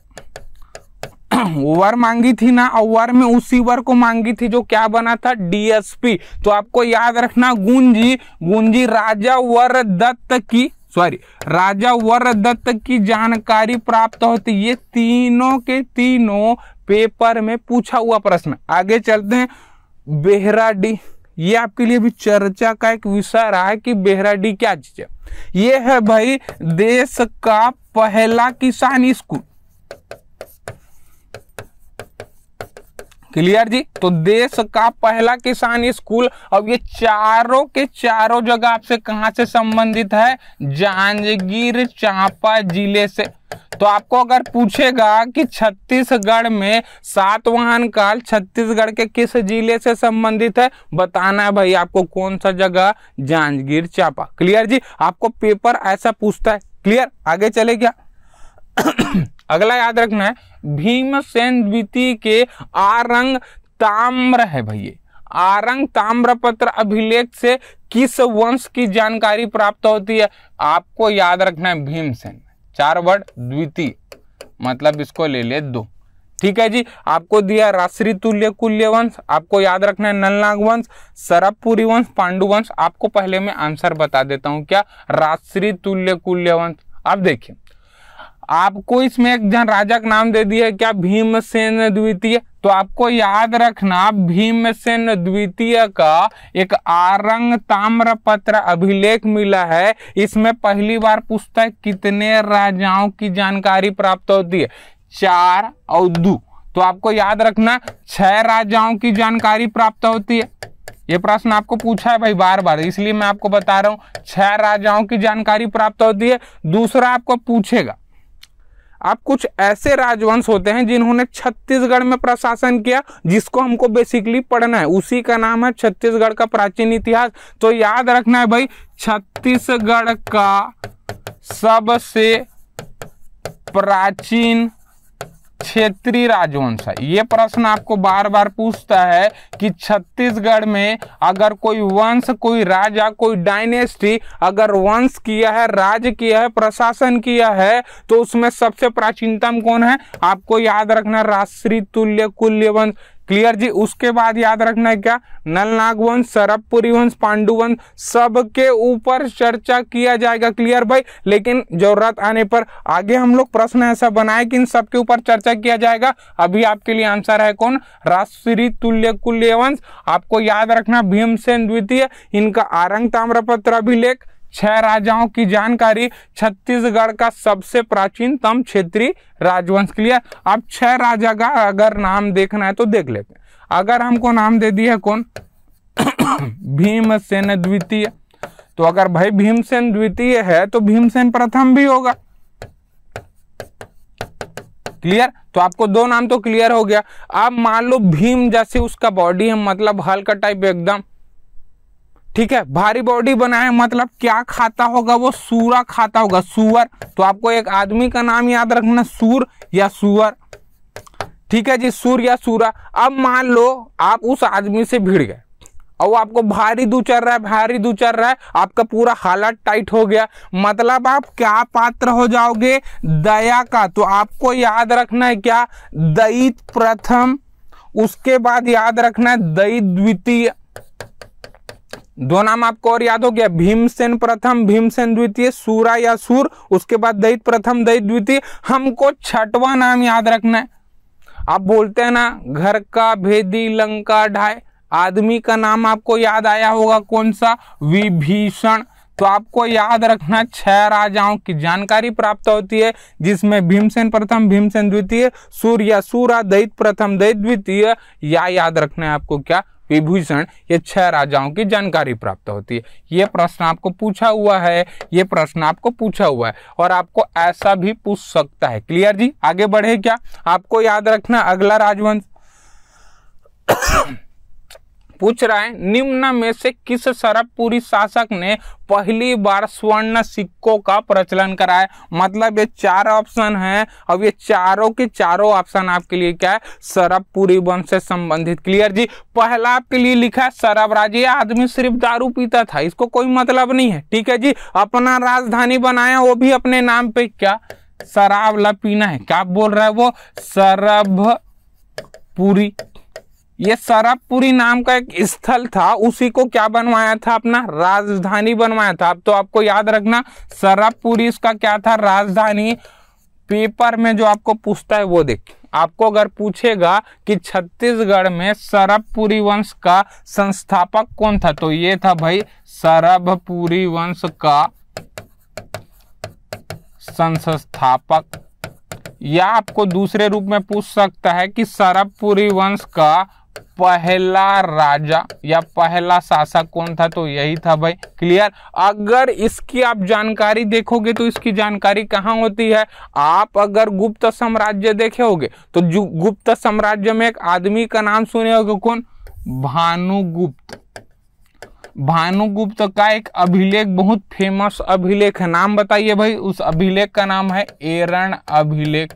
वर मांगी थी ना और वर में उसी वर को मांगी थी जो क्या बना था डीएसपी तो आपको याद रखना गुंजी गुंजी राजा वर दत्त की सॉरी राजा वरदत्त की जानकारी प्राप्त होती ये तीनों के तीनों पेपर में पूछा हुआ प्रश्न आगे चलते हैं बेहराडी ये आपके लिए भी चर्चा का एक विषय रहा है कि बेहराडी क्या चीज है ये है भाई देश का पहला किसान स्कूल क्लियर जी तो देश का पहला किसान स्कूल अब ये चारों के चारों जगह आपसे कहां से संबंधित है जांजगीर चांपा जिले से तो आपको अगर पूछेगा कि छत्तीसगढ़ में सातवाहन काल छत्तीसगढ़ के किस जिले से संबंधित है बताना है भाई आपको कौन सा जगह जांजगीर चांपा क्लियर जी आपको पेपर ऐसा पूछता है क्लियर आगे चले क्या अगला याद रखना है भीमसेन द्वितीय के आरंग ताम्र है भैया आरंग ताम्र पत्र अभिलेख से किस वंश की जानकारी प्राप्त होती है आपको याद रखना है भीमसेन चार वर्ड द्वितीय मतलब इसको ले ले दो ठीक है जी आपको दिया राश्री तुल्य कुल्य वंश आपको याद रखना है नलनाग वंश सरबपुरी वंश पांडुवंश आपको पहले मैं आंसर बता देता हूं क्या राश्री तुल्य कुल्य वंश आप देखिए आपको इसमें एक जन राजा का नाम दे दिया क्या भीमसेन द्वितीय तो आपको याद रखना भीमसेन द्वितीय का एक आरंग पत्र अभिलेख मिला है इसमें पहली बार पुस्तक कितने राजाओं की जानकारी प्राप्त होती है चार और दो तो आपको याद रखना छह राजाओं की जानकारी प्राप्त होती है ये प्रश्न आपको पूछा है भाई बार बार इसलिए मैं आपको बता रहा हूँ छह राजाओं की जानकारी प्राप्त होती है दूसरा आपको पूछेगा अब कुछ ऐसे राजवंश होते हैं जिन्होंने छत्तीसगढ़ में प्रशासन किया जिसको हमको बेसिकली पढ़ना है उसी का नाम है छत्तीसगढ़ का प्राचीन इतिहास तो याद रखना है भाई छत्तीसगढ़ का सबसे प्राचीन क्षेत्रीय राजवंश है ये प्रश्न आपको बार बार पूछता है कि छत्तीसगढ़ में अगर कोई वंश कोई राजा कोई डायनेस्टी अगर वंश किया है राज किया है प्रशासन किया है तो उसमें सबसे प्राचीनतम कौन है आपको याद रखना राष्ट्रीय तुल्य कुल्य वंश क्लियर जी उसके बाद याद रखना है क्या नल नागवंश सरबपुरी वंश पांडुवंश सबके ऊपर चर्चा किया जाएगा क्लियर भाई लेकिन जरूरत आने पर आगे हम लोग प्रश्न ऐसा बनाए कि इन सबके ऊपर चर्चा किया जाएगा अभी आपके लिए आंसर है कौन राष्ट्रीय तुल्य कुल्य वंश आपको याद रखना भीमसेन द्वितीय इनका आरंग ताम्रपत्र अभिलेख छह राजाओं की जानकारी छत्तीसगढ़ का सबसे प्राचीनतम क्षेत्रीय राजवंश क्लियर अब छह राजा का अगर नाम देखना है तो देख लेते हैं अगर हमको नाम दे दिया कौन भीमसेन द्वितीय तो अगर भाई भीमसेन द्वितीय है तो भीमसेन प्रथम भी होगा क्लियर तो आपको दो नाम तो क्लियर हो गया अब मान लो भीम जैसे उसका बॉडी है मतलब हल्का टाइप एकदम ठीक है भारी बॉडी बनाए मतलब क्या खाता होगा वो सूरा खाता होगा सुअर तो आपको एक आदमी का नाम याद रखना सूर या सुअर ठीक है जी सूर या सूरा अब मान लो आप उस आदमी से भिड़ गए और वो आपको भारी दू चर रहा है भारी दू चर रहा है आपका पूरा हालत टाइट हो गया मतलब आप क्या पात्र हो जाओगे दया का तो आपको याद रखना है क्या दई प्रथम उसके बाद याद रखना है दई द्वितीय दो नाम आपको और याद हो गया भीमसेन प्रथम भीमसेन द्वितीय सूरा या सूर उसके बाद दैत प्रथम दैत द्वितीय हमको छठवा नाम याद रखना है आप बोलते हैं ना घर का भेदी लंका ढाई आदमी का नाम आपको याद आया होगा कौन सा विभीषण तो आपको याद रखना छह राजाओं की जानकारी प्राप्त होती है जिसमें भीमसेन प्रथम भीमसेन द्वितीय सूर्य सूरा दैत प्रथम दैत द्वितीय या याद रखना है आपको क्या विभूषण ये छह राजाओं की जानकारी प्राप्त होती है ये प्रश्न आपको पूछा हुआ है ये प्रश्न आपको पूछा हुआ है और आपको ऐसा भी पूछ सकता है क्लियर जी आगे बढ़े क्या आपको याद रखना अगला राजवंश पूछ रहा है निम्न में से किस सरबपुरी शासक ने पहली बार स्वर्ण सिक्कों का प्रचलन कराया मतलब ये चार ऑप्शन है अब ये चारों के चारों ऑप्शन आपके लिए क्या है सरबपुरी वंश से संबंधित क्लियर जी पहला आपके लिए लिखा है सरब राज ये आदमी सिर्फ दारू पीता था इसको कोई मतलब नहीं है ठीक है जी अपना राजधानी बनाया वो भी अपने नाम पे क्या शराब ला पीना है क्या बोल रहा है वो सरभ पूरी ये सरबपुरी नाम का एक स्थल था उसी को क्या बनवाया था अपना राजधानी बनवाया था अब तो आपको याद रखना सरबपुरी इसका क्या था राजधानी पेपर में जो आपको पूछता है वो देखिए आपको अगर पूछेगा कि छत्तीसगढ़ में सरबपुरी वंश का संस्थापक कौन था तो ये था भाई सरबपुरी वंश का संस्थापक या आपको दूसरे रूप में पूछ सकता है कि सरबपुरी वंश का पहला राजा या पहला शासक कौन था तो यही था भाई क्लियर अगर इसकी आप जानकारी देखोगे तो इसकी जानकारी कहाँ होती है आप अगर गुप्त साम्राज्य देखे होगे तो गुप्त साम्राज्य में एक आदमी का नाम सुने होगे कौन भानुगुप्त भानुगुप्त का एक अभिलेख बहुत फेमस अभिलेख है नाम बताइए भाई उस अभिलेख का नाम है एरण अभिलेख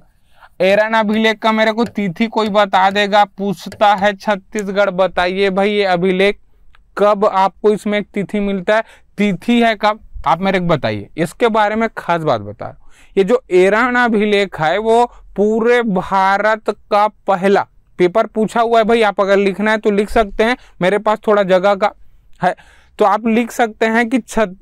एरन अभिलेख का मेरे को तिथि कोई बता देगा पूछता है छत्तीसगढ़ बताइए भाई ये अभिलेख कब आपको इसमें एक तिथि मिलता है तिथि है कब आप मेरे को बताइए इसके बारे में खास बात बता रहा हूँ ये जो एरन अभिलेख है वो पूरे भारत का पहला पेपर पूछा हुआ है भाई आप अगर लिखना है तो लिख सकते हैं मेरे पास थोड़ा जगह का है तो आप लिख सकते हैं कि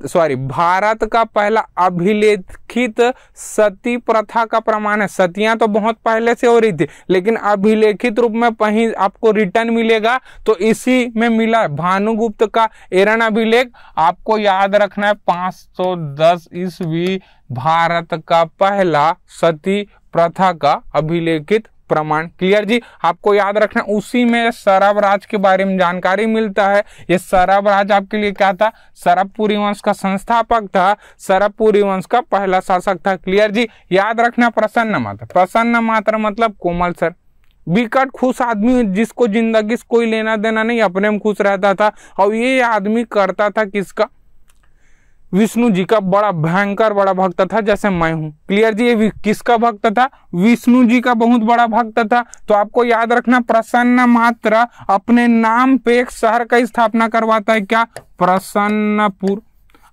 सॉरी भारत का पहला अभिलेखित सती प्रथा का प्रमाण है सतियां तो बहुत पहले से हो रही थी लेकिन अभिलेखित रूप में कहीं आपको रिटर्न मिलेगा तो इसी में मिला भानुगुप्त का एरन अभिलेख आपको याद रखना है 510 ईस्वी भारत का पहला सती प्रथा का अभिलेखित प्रमाण क्लियर जी आपको याद रखना उसी में सरब राज के बारे में जानकारी मिलता है ये सरब राज आपके लिए क्या था सरबपुरी वंश का संस्थापक था सरबपुरी वंश का पहला शासक था क्लियर जी याद रखना प्रसन्न मात्र प्रसन्न मात्र मतलब कोमल सर विकट खुश आदमी जिसको जिंदगी से कोई लेना देना नहीं अपने में खुश रहता था और ये आदमी करता था किसका विष्णु जी का बड़ा भयंकर बड़ा भक्त था जैसे मैं हूँ क्लियर जी ये किसका भक्त था विष्णु जी का बहुत बड़ा भक्त था तो आपको याद रखना प्रसन्न मात्र अपने नाम पे एक शहर का स्थापना करवाता है क्या प्रसन्नपुर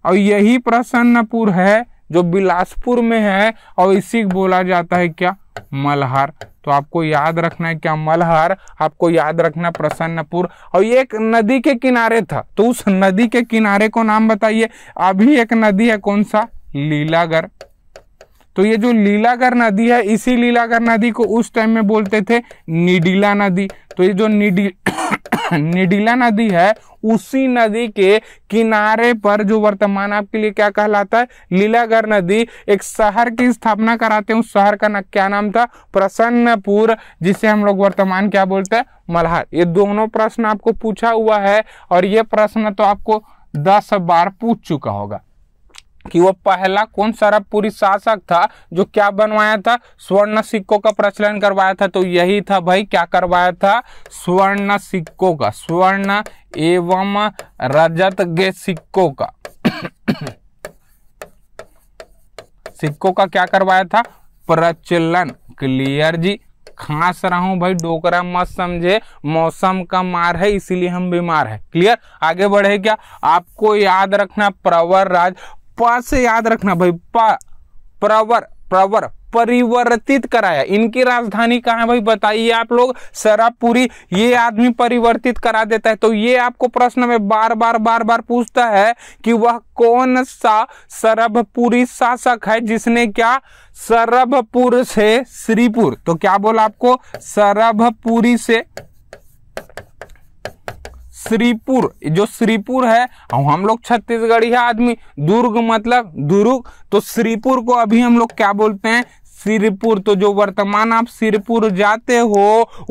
और यही प्रसन्नपुर है जो बिलासपुर में है और इसी बोला जाता है क्या मलहार तो आपको याद रखना है क्या मल्हार आपको याद रखना प्रसन्नपुर और ये एक नदी के किनारे था तो उस नदी के किनारे को नाम बताइए अभी एक नदी है कौन सा लीलागर तो ये जो लीलागर नदी है इसी लीलागर नदी को उस टाइम में बोलते थे निडीला नदी तो ये जो निडी निडीला नदी है उसी नदी के किनारे पर जो वर्तमान आपके लिए क्या कहलाता है लीलागर नदी एक शहर की स्थापना कराते हैं उस शहर का ना क्या नाम था प्रसन्नपुर जिसे हम लोग वर्तमान क्या बोलते हैं मल्हार ये दोनों प्रश्न आपको पूछा हुआ है और ये प्रश्न तो आपको दस बार पूछ चुका होगा कि वो पहला कौन सरबपुरी शासक था जो क्या बनवाया था स्वर्ण सिक्कों का प्रचलन करवाया था तो यही था भाई क्या करवाया था स्वर्ण सिक्कों का स्वर्ण एवं रजत के सिक्कों का सिक्कों का क्या करवाया था प्रचलन क्लियर जी खास रहा हूं भाई डोकरा मत समझे मौसम का मार है इसीलिए हम बीमार है क्लियर आगे बढ़े क्या आपको याद रखना प्रवर राज पा से याद रखना भाई प प्रवर प्रवर परिवर्तित कराया इनकी राजधानी कहा है भाई बताइए आप लोग सरापुरी ये आदमी परिवर्तित करा देता है तो ये आपको प्रश्न में बार बार बार बार पूछता है कि वह कौन सा सरभपुरी शासक है जिसने क्या सरभपुर से श्रीपुर तो क्या बोला आपको सरभपुरी से श्रीपुर जो श्रीपुर है हम लोग छत्तीसगढ़ी है आदमी दुर्ग मतलब दुर्ग तो श्रीपुर को अभी हम लोग क्या बोलते हैं सिरपुर तो जो वर्तमान आप सिरपुर जाते हो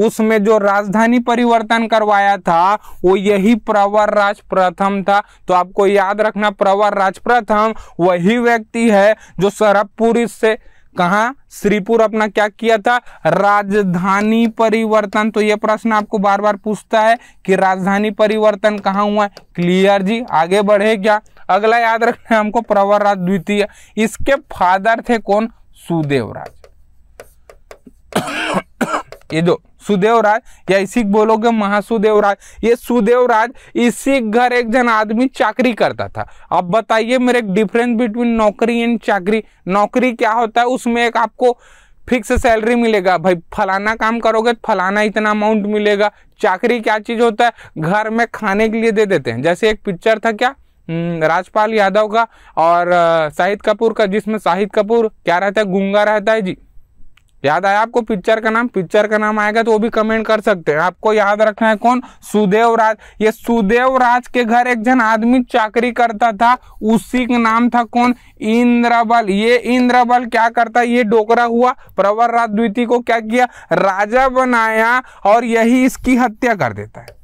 उसमें जो राजधानी परिवर्तन करवाया था वो यही प्रवर राज प्रथम था तो आपको याद रखना प्रवर राज प्रथम वही व्यक्ति है जो सरबपुरी से कहा श्रीपुर अपना क्या किया था राजधानी परिवर्तन तो यह प्रश्न आपको बार बार पूछता है कि राजधानी परिवर्तन कहाँ हुआ है क्लियर जी आगे बढ़े क्या अगला याद रखना है हमको प्रवर राज द्वितीय इसके फादर थे कौन सुदेव राज ये जो सुदेव राज या इसी बोलोगे महासुदेव राज ये सुदेव राज इसी घर एक जन आदमी चाकरी करता था अब बताइए मेरे एक डिफरेंस बिटवीन नौकरी एंड चाकरी नौकरी क्या होता है उसमें एक आपको फिक्स सैलरी मिलेगा भाई फलाना काम करोगे तो फलाना इतना अमाउंट मिलेगा चाकरी क्या चीज़ होता है घर में खाने के लिए दे देते हैं जैसे एक पिक्चर था क्या हम्म, राजपाल यादव का और शाहिद कपूर का जिसमें शाहिद कपूर क्या रहता है गुंगा रहता है जी याद आया आपको पिक्चर का नाम पिक्चर का नाम आएगा तो वो भी कमेंट कर सकते हैं आपको याद रखना है कौन सुदेव राज ये सुदेव राज के घर एक जन आदमी चाकरी करता था उसी का नाम था कौन इंद्रबल ये इंद्रबल क्या करता ये डोकरा हुआ प्रवर राज द्वितीय को क्या किया राजा बनाया और यही इसकी हत्या कर देता है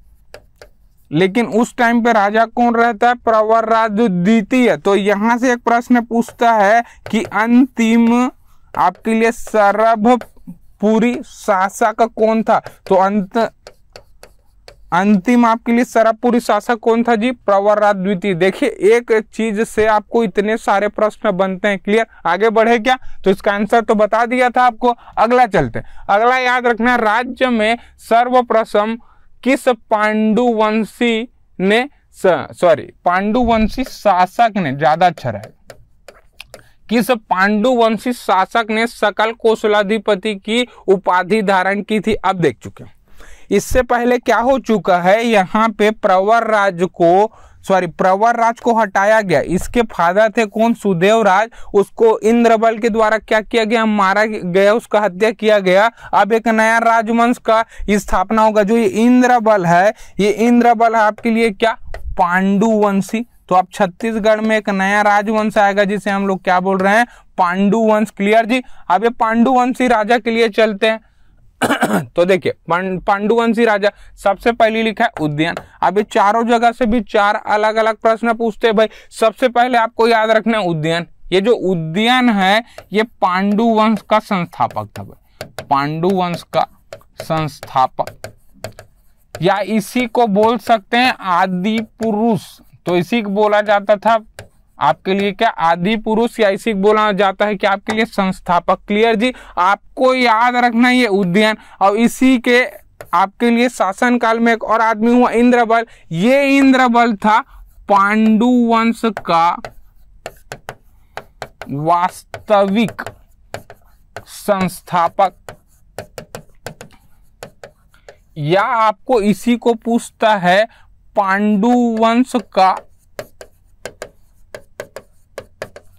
लेकिन उस टाइम पे राजा कौन रहता है प्रवर राज द्वितीय तो यहां से एक प्रश्न पूछता है कि अंतिम आपके लिए सरभपुरी शासक कौन था तो अंत अंतिम आपके लिए सरबपुरी शासक कौन था जी प्रवरराज द्वितीय देखिए एक चीज से आपको इतने सारे प्रश्न बनते हैं क्लियर आगे बढ़े क्या तो इसका आंसर तो बता दिया था आपको अगला चलते अगला याद रखना राज्य में सर्वप्रथम किस पांडुवंशी ने सॉरी पांडुवंशी शासक ने ज्यादा अच्छा रहेगा किस पांडुवंशी शासक ने सकल कौशलाधिपति की उपाधि धारण की थी अब देख चुके इससे पहले क्या हो चुका है यहाँ पे प्रवर राज को सॉरी प्रवर राज को हटाया गया इसके फादर थे कौन सुदेव राज उसको इंद्रबल के द्वारा क्या किया गया मारा गया उसका हत्या किया गया अब एक नया राजवंश का स्थापना होगा जो ये इंद्रबल है ये इंद्रबल है आपके लिए क्या पांडुवंशी तो अब छत्तीसगढ़ में एक नया राजवंश आएगा जिसे हम लोग क्या बोल रहे हैं पांडु वंश क्लियर जी अब ये पांडुवंशी राजा के लिए चलते हैं तो देखिए पांडुवंशी राजा सबसे पहले लिखा है उद्यान अब ये चारों जगह से भी चार अलग अलग प्रश्न पूछते हैं भाई सबसे पहले आपको याद रखना है उद्यान ये जो उद्यान है ये पांडु वंश का संस्थापक था भाई पांडु वंश का संस्थापक या इसी को बोल सकते हैं आदि पुरुष तो इसी को बोला जाता था आपके लिए क्या आदि पुरुष या इसी बोला जाता है कि आपके लिए संस्थापक क्लियर जी आपको याद रखना ये उद्यान और इसी के आपके लिए शासन काल में एक और आदमी हुआ इंद्रबल ये इंद्रबल था पांडु वंश का वास्तविक संस्थापक या आपको इसी को पूछता है पांडुवंश का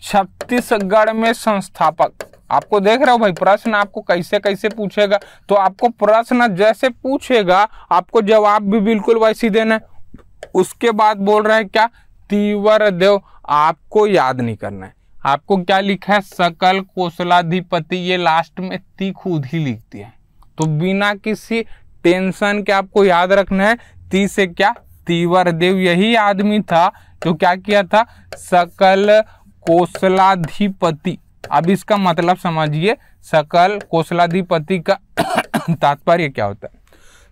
छत्तीसगढ़ में संस्थापक आपको देख रहे हो भाई प्रश्न आपको कैसे कैसे पूछेगा तो आपको प्रश्न जैसे पूछेगा आपको जवाब भी बिल्कुल वैसे देना है उसके बाद बोल रहे हैं क्या तीवर देव आपको याद नहीं करना है आपको क्या लिखा है सकल कोसलाधिपति ये लास्ट में ती खुद ही लिखती है तो बिना किसी टेंशन के आपको याद रखना है ती से क्या तीवर देव यही आदमी था जो क्या किया था सकल कोसलाधिपति अब इसका मतलब समझिए सकल कोसलाधिपति का तात्पर्य क्या होता है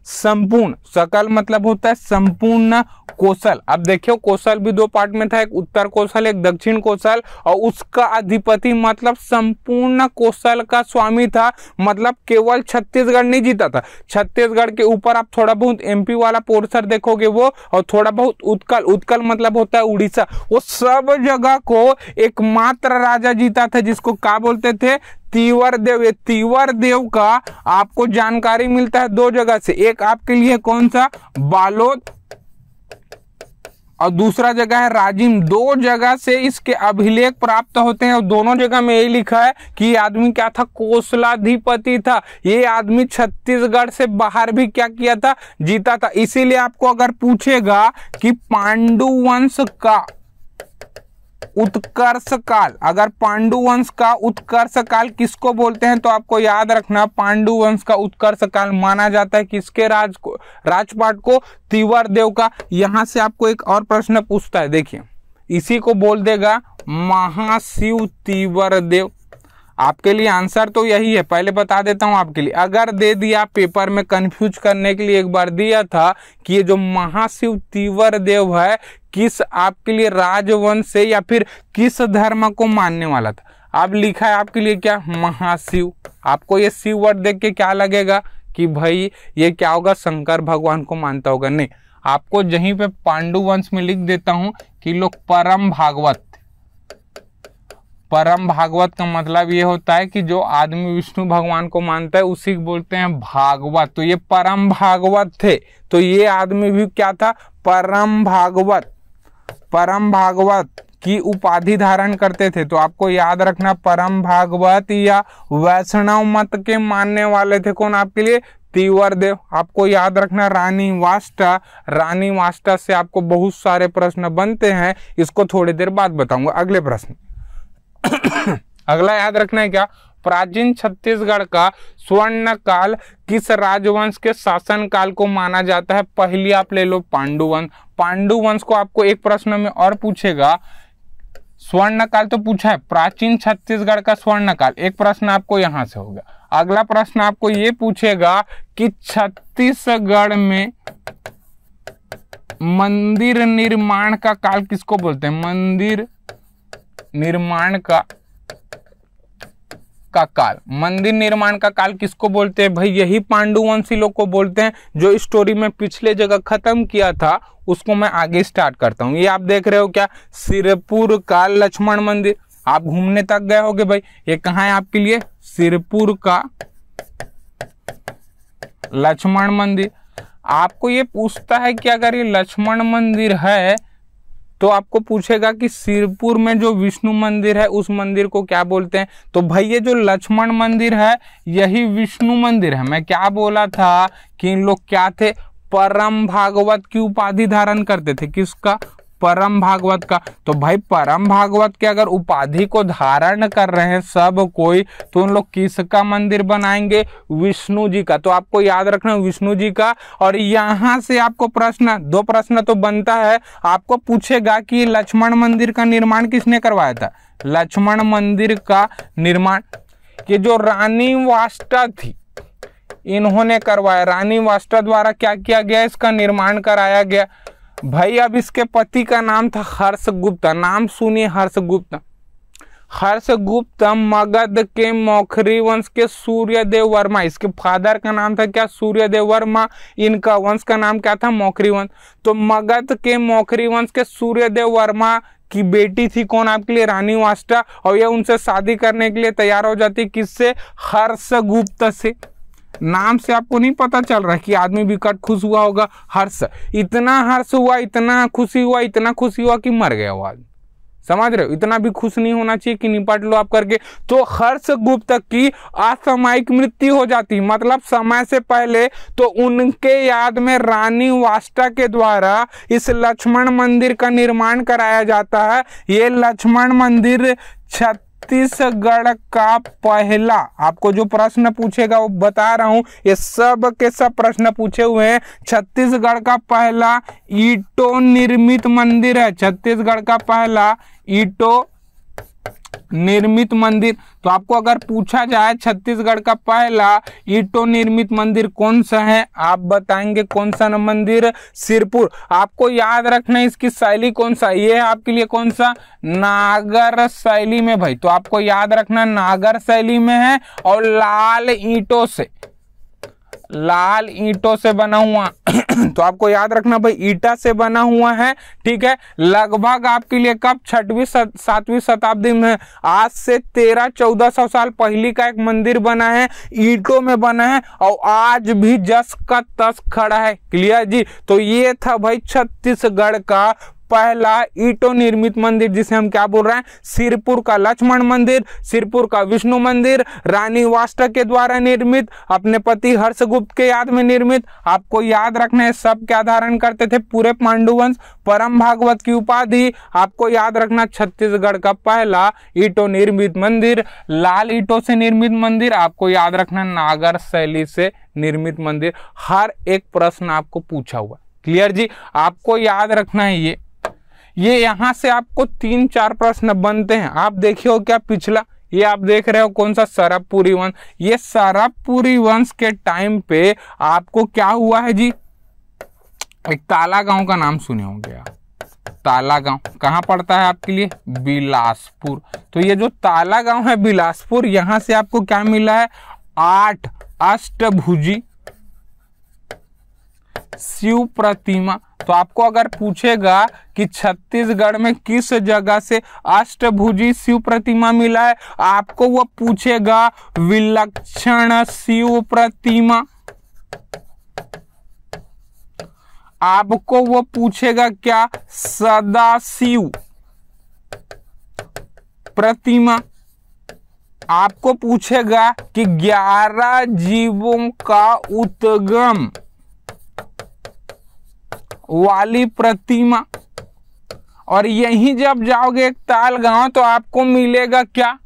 संपूर्ण सकल मतलब होता है संपूर्ण कोशल अब देखियो कोशल भी दो पार्ट में था एक उत्तर कोशल एक दक्षिण कोशल और उसका अधिपति मतलब संपूर्ण कोशल का स्वामी था मतलब केवल छत्तीसगढ़ नहीं जीता था छत्तीसगढ़ के ऊपर आप थोड़ा बहुत एमपी वाला पोर्सर देखोगे वो और थोड़ा बहुत उत्कल उत्कल मतलब होता है उड़ीसा वो सब जगह को एकमात्र राजा जीता था जिसको क्या बोलते थे तीवर देव ये तीवर देव का आपको जानकारी मिलता है दो जगह से एक आपके लिए कौन सा बालोद और दूसरा जगह है राजिम दो जगह से इसके अभिलेख प्राप्त होते हैं और दोनों जगह में यही लिखा है कि ये आदमी क्या था कोसलाधिपति था ये आदमी छत्तीसगढ़ से बाहर भी क्या किया था जीता था इसीलिए आपको अगर पूछेगा कि पांडु वंश का उत्कर्ष काल अगर पांडुवंश का उत्कर्ष काल किसको बोलते हैं तो आपको याद रखना पांडुवंश का उत्कर्ष काल माना जाता है किसके राज को राजपाट को तिवर देव का यहां से आपको एक और प्रश्न पूछता है देखिए इसी को बोल देगा महाशिव तिवर देव आपके लिए आंसर तो यही है पहले बता देता हूँ आपके लिए अगर दे दिया पेपर में कंफ्यूज करने के लिए एक बार दिया था कि ये जो महाशिव तीवर देव है किस आपके लिए राजवंश से या फिर किस धर्म को मानने वाला था अब लिखा है आपके लिए क्या महाशिव आपको ये शिव वर्ड देख के क्या लगेगा कि भाई ये क्या होगा शंकर भगवान को मानता होगा नहीं आपको जहीं पे पांडु वंश में लिख देता हूँ कि लोग परम भागवत परम भागवत का मतलब ये होता है कि जो आदमी विष्णु भगवान को मानता है उसी को बोलते हैं भागवत तो ये परम भागवत थे तो ये आदमी भी क्या था परम भागवत परम भागवत की उपाधि धारण करते थे तो आपको याद रखना परम भागवत या वैष्णव मत के मानने वाले थे कौन आपके लिए तीवर देव आपको याद रखना रानी वास्टा रानी वास्टा से आपको बहुत सारे प्रश्न बनते हैं इसको थोड़ी देर बाद बताऊंगा अगले प्रश्न अगला याद रखना है क्या प्राचीन छत्तीसगढ़ का स्वर्ण काल किस राजवंश के शासन काल को माना जाता है पहली आप ले लो पांडुवंश पांडुवंश को आपको एक प्रश्न में और पूछेगा स्वर्ण काल तो पूछा है प्राचीन छत्तीसगढ़ का स्वर्ण काल एक प्रश्न आपको यहां से होगा अगला प्रश्न आपको ये पूछेगा कि छत्तीसगढ़ में मंदिर निर्माण का काल किसको बोलते हैं मंदिर निर्माण का का काल मंदिर निर्माण का काल किसको बोलते हैं भाई यही पांडुवंशी लोग को बोलते हैं जो स्टोरी में पिछले जगह खत्म किया था उसको मैं आगे स्टार्ट करता हूँ ये आप देख रहे हो क्या सिरपुर का लक्ष्मण मंदिर आप घूमने तक गए होगे भाई ये कहाँ है आपके लिए सिरपुर का लक्ष्मण मंदिर आपको ये पूछता है कि अगर ये लक्ष्मण मंदिर है तो आपको पूछेगा कि सिरपुर में जो विष्णु मंदिर है उस मंदिर को क्या बोलते हैं तो भाई ये जो लक्ष्मण मंदिर है यही विष्णु मंदिर है मैं क्या बोला था कि इन लोग क्या थे परम भागवत की उपाधि धारण करते थे किसका परम भागवत का तो भाई परम भागवत के अगर उपाधि को धारण कर रहे हैं सब कोई तो उन लोग किसका मंदिर बनाएंगे विष्णु जी का तो आपको याद रखना विष्णु जी का और यहां से आपको प्रश्न दो प्रश्न तो बनता है आपको पूछेगा कि लक्ष्मण मंदिर का निर्माण किसने करवाया था लक्ष्मण मंदिर का निर्माण ये जो रानी वास्ता थी इन्होंने करवाया रानी वास्ता द्वारा क्या किया गया इसका निर्माण कराया गया भाई अब इसके पति का नाम था हर्ष गुप्ता नाम सुनिए हर्ष गुप्ता हर्ष गुप्ता मगध के मौखरी वंश के सूर्यदेव वर्मा इसके फादर का नाम था क्या सूर्यदेव वर्मा इनका वंश का नाम क्या था मौखरी वंश तो मगध के मौखरी वंश के सूर्यदेव वर्मा की बेटी थी कौन आपके लिए रानी वास्टा और यह उनसे शादी करने के लिए तैयार हो जाती किससे हर्ष गुप्त से नाम से आपको नहीं पता चल रहा कि आदमी विकट खुश हुआ होगा हर्ष इतना हर्ष हुआ इतना खुशी हुआ इतना खुशी हुआ कि मर गया वो आदमी समझ रहे हो इतना भी खुश नहीं होना चाहिए कि निपट लो आप करके तो हर्ष गुप्त की असामयिक मृत्यु हो जाती मतलब समय से पहले तो उनके याद में रानी वास्टा के द्वारा इस लक्ष्मण मंदिर का निर्माण कराया जाता है ये लक्ष्मण मंदिर छत छत्तीसगढ़ का पहला आपको जो प्रश्न पूछेगा वो बता रहा हूं ये सब के सब प्रश्न पूछे हुए हैं छत्तीसगढ़ का पहला ईटो निर्मित मंदिर है छत्तीसगढ़ का पहला ईटो निर्मित मंदिर तो आपको अगर पूछा जाए छत्तीसगढ़ का पहला ईटो निर्मित मंदिर कौन सा है आप बताएंगे कौन सा मंदिर सिरपुर आपको याद रखना इसकी शैली कौन सा ये है आपके लिए कौन सा नागर शैली में भाई तो आपको याद रखना नागर शैली में है और लाल ईटो से लाल ईंटों से बना हुआ तो आपको याद रखना भाई ईटा से बना हुआ है ठीक है लगभग आपके लिए कब छठवीं सातवीं शताब्दी में आज से तेरह चौदह सौ साल पहले का एक मंदिर बना है ईंटों में बना है और आज भी जस का तस खड़ा है क्लियर जी तो ये था भाई छत्तीसगढ़ का पहला ईटो निर्मित मंदिर जिसे हम क्या बोल रहे हैं सिरपुर का लक्ष्मण मंदिर सिरपुर का विष्णु मंदिर रानी वास्ट के द्वारा निर्मित अपने पति हर्षगुप्त के याद में निर्मित आपको याद रखना है सब क्या धारण करते थे पूरे पांडुवंश परम भागवत की उपाधि आपको याद रखना छत्तीसगढ़ का पहला ईटो निर्मित मंदिर लाल ईटो से निर्मित मंदिर आपको याद रखना नागर शैली से निर्मित मंदिर हर एक प्रश्न आपको पूछा हुआ क्लियर जी आपको याद रखना है ये ये यहाँ से आपको तीन चार प्रश्न बनते हैं आप देखिए हो क्या पिछला ये आप देख रहे हो कौन सा सरबपुरी वंश ये सरबपुरी वंश के टाइम पे आपको क्या हुआ है जी एक ताला गांव का नाम सुने होंगे आप ताला गांव कहाँ पड़ता है आपके लिए बिलासपुर तो ये जो ताला गांव है बिलासपुर यहाँ से आपको क्या मिला है आठ अष्टभुजी शिव प्रतिमा तो आपको अगर पूछेगा कि छत्तीसगढ़ में किस जगह से अष्टभुजी शिव प्रतिमा मिला है आपको वह पूछेगा विलक्षण शिव प्रतिमा आपको वो पूछेगा क्या सदा शिव प्रतिमा आपको पूछेगा कि ग्यारह जीवों का उत्गम वाली प्रतिमा और यहीं जब जाओगे ताल गांव तो आपको मिलेगा क्या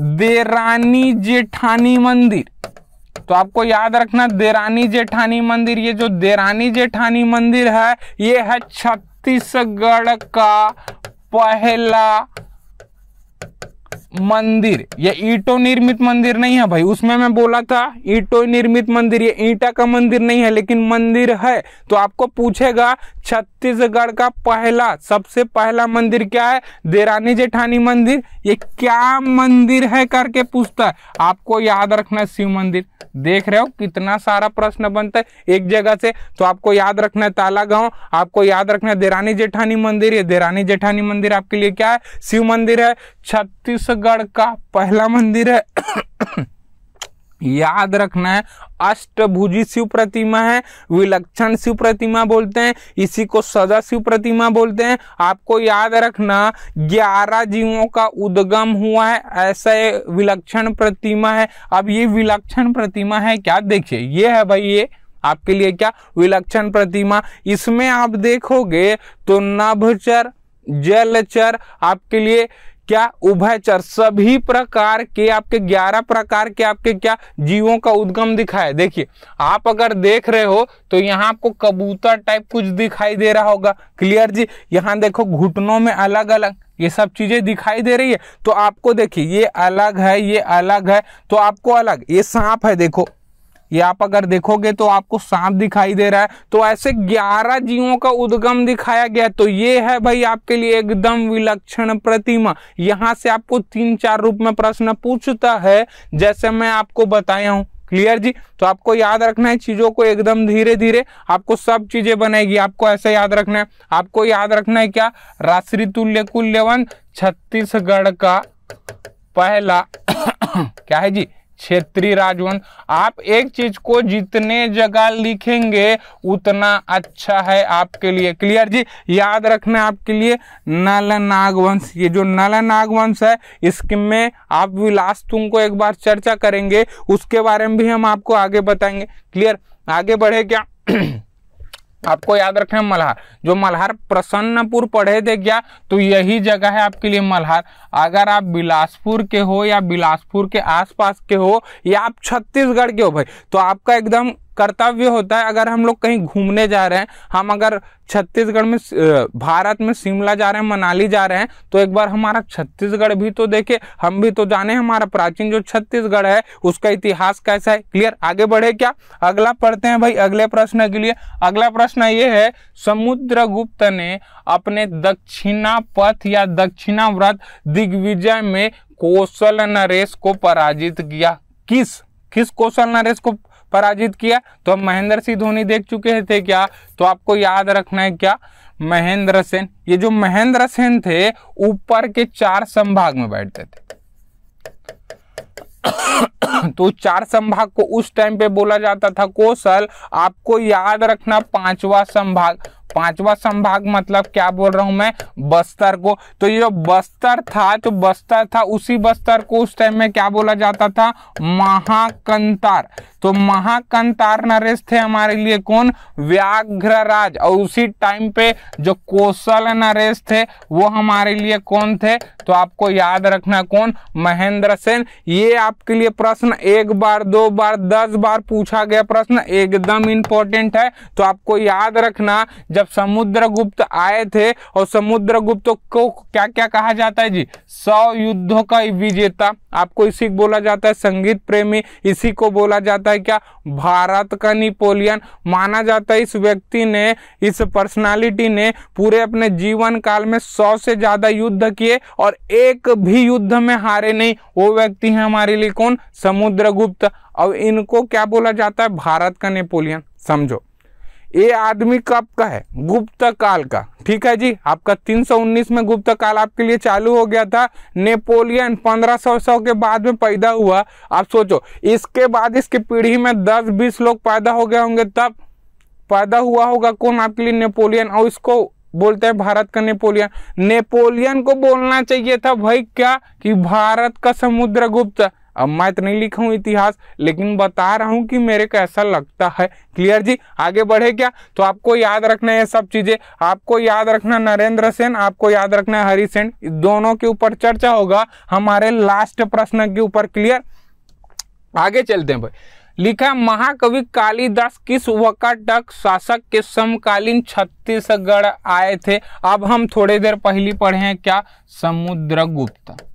देरानी जेठानी मंदिर तो आपको याद रखना देरानी जेठानी मंदिर ये जो देरानी जेठानी मंदिर है ये है छत्तीसगढ़ का पहला मंदिर ये ईटो निर्मित मंदिर नहीं है भाई उसमें मैं बोला था ईटो निर्मित मंदिर ये ईटा का मंदिर नहीं है लेकिन मंदिर है तो आपको पूछेगा छत्तीसगढ़ का पहला सबसे पहला मंदिर क्या है देरानी जेठानी मंदिर ये क्या मंदिर है करके पूछता है आपको याद रखना है शिव मंदिर देख रहे हो कितना सारा प्रश्न बनता है एक जगह से तो आपको याद रखना है ताला गांव आपको याद रखना है देरानी जेठानी मंदिर ये देरानी जेठानी मंदिर आपके लिए क्या है शिव मंदिर है छत्तीसगढ़ प्रतापगढ़ का पहला मंदिर है याद रखना है अष्टभुजी शिव प्रतिमा है विलक्षण शिव प्रतिमा बोलते हैं इसी को सदा शिव प्रतिमा बोलते हैं आपको याद रखना ग्यारह जीवों का उद्गम हुआ है ऐसा विलक्षण प्रतिमा है अब ये विलक्षण प्रतिमा है क्या देखिए ये है भाई ये आपके लिए क्या विलक्षण प्रतिमा इसमें आप देखोगे तो नभचर जलचर आपके लिए क्या उभयचर सभी प्रकार के आपके ग्यारह प्रकार के आपके क्या जीवों का उद्गम दिखाए देखिए आप अगर देख रहे हो तो यहाँ आपको कबूतर टाइप कुछ दिखाई दे रहा होगा क्लियर जी यहाँ देखो घुटनों में अलग अलग ये सब चीज़ें दिखाई दे रही है तो आपको देखिए ये अलग है ये अलग है तो आपको अलग ये सांप है देखो ये आप अगर देखोगे तो आपको सांप दिखाई दे रहा है तो ऐसे 11 जीवों का उद्गम दिखाया गया तो ये है भाई आपके लिए एकदम विलक्षण प्रतिमा यहाँ से आपको तीन चार रूप में प्रश्न पूछता है जैसे मैं आपको बताया हूं क्लियर जी तो आपको याद रखना है चीज़ों को एकदम धीरे धीरे आपको सब चीज़ें बनाएगी आपको ऐसे याद रखना है आपको याद रखना है क्या राशि तुल्य कुल्यवन छत्तीसगढ़ का पहला क्या है जी क्षेत्रीय राजवंश आप एक चीज को जितने जगह लिखेंगे उतना अच्छा है आपके लिए क्लियर जी याद रखना आपके लिए नल नागवंश ये जो नल नागवंश है इसमें आप विलास तुम को एक बार चर्चा करेंगे उसके बारे में भी हम आपको आगे बताएंगे क्लियर आगे बढ़े क्या आपको याद रखना है मल्हार जो मल्हार प्रसन्नपुर पढ़े थे क्या तो यही जगह है आपके लिए मल्हार अगर आप बिलासपुर के हो या बिलासपुर के आसपास के हो या आप छत्तीसगढ़ के हो भाई तो आपका एकदम कर्तव्य होता है अगर हम लोग कहीं घूमने जा रहे हैं हम अगर छत्तीसगढ़ में भारत में शिमला जा रहे हैं मनाली जा रहे हैं तो एक बार हमारा छत्तीसगढ़ भी तो देखे हम भी तो जाने हमारा प्राचीन जो छत्तीसगढ़ है उसका इतिहास कैसा है क्लियर आगे बढ़े क्या अगला पढ़ते हैं भाई अगले प्रश्न के लिए अगला प्रश्न ये है समुद्र ने अपने दक्षिणा पथ या दक्षिणा व्रत दिग्विजय में कौशल नरेश को पराजित किया किस किस कौशल नरेश को पराजित किया तो हम महेंद्र सिंह धोनी देख चुके थे क्या तो आपको याद रखना है क्या महेंद्र सेन ये जो महेंद्र सेन थे ऊपर के चार संभाग में बैठते थे तो चार संभाग को उस टाइम पे बोला जाता था कौशल आपको याद रखना पांचवा संभाग पांचवा संभाग मतलब क्या बोल रहा हूं मैं बस्तर को तो ये जो बस्तर था जो बस्तर था उसी बस्तर को उस टाइम में क्या बोला जाता था महाकंतार तो महाकंतार नरेश थे हमारे लिए कौन व्याघ्रराज और उसी टाइम पे जो कौशल नरेश थे वो हमारे लिए कौन थे तो आपको याद रखना कौन महेंद्र सेन ये आपके लिए प्रश्न एक बार दो बार दस बार पूछा गया प्रश्न एकदम इंपॉर्टेंट है तो आपको याद रखना जब जब समुद्रगुप्त आए थे और समुद्रगुप्त को क्या क्या कहा जाता है जी सौ युद्धों का विजेता आपको इसी को बोला जाता है संगीत प्रेमी इसी को बोला जाता है क्या भारत का निपोलियन माना जाता है इस व्यक्ति ने इस पर्सनालिटी ने पूरे अपने जीवन काल में सौ से ज्यादा युद्ध किए और एक भी युद्ध में हारे नहीं वो व्यक्ति है हमारे लिए कौन समुद्रगुप्त अब इनको क्या बोला जाता है भारत का नेपोलियन समझो ये आदमी कब का है गुप्त काल का ठीक है जी आपका 319 में गुप्त काल आपके लिए चालू हो गया था नेपोलियन 1500 सौ के बाद में पैदा हुआ आप सोचो इसके बाद इसकी पीढ़ी में 10-20 लोग पैदा हो गए होंगे तब पैदा हुआ होगा कौन आपके लिए नेपोलियन और इसको बोलते हैं भारत का नेपोलियन नेपोलियन को बोलना चाहिए था भाई क्या कि भारत का समुद्र गुप्त अब मैं तो नहीं लिखा हूँ इतिहास लेकिन बता रहा हूँ कि मेरे को ऐसा लगता है क्लियर जी आगे बढ़े क्या तो आपको याद रखना है सब चीज़ें आपको याद रखना नरेंद्र सेन आपको याद रखना है हरिसेन दोनों के ऊपर चर्चा होगा हमारे लास्ट प्रश्न के ऊपर क्लियर आगे चलते हैं भाई लिखा महाकवि कालिदास किस वक़्त शासक के समकालीन छत्तीसगढ़ आए थे अब हम थोड़ी देर पहले पढ़े हैं क्या समुद्रगुप्त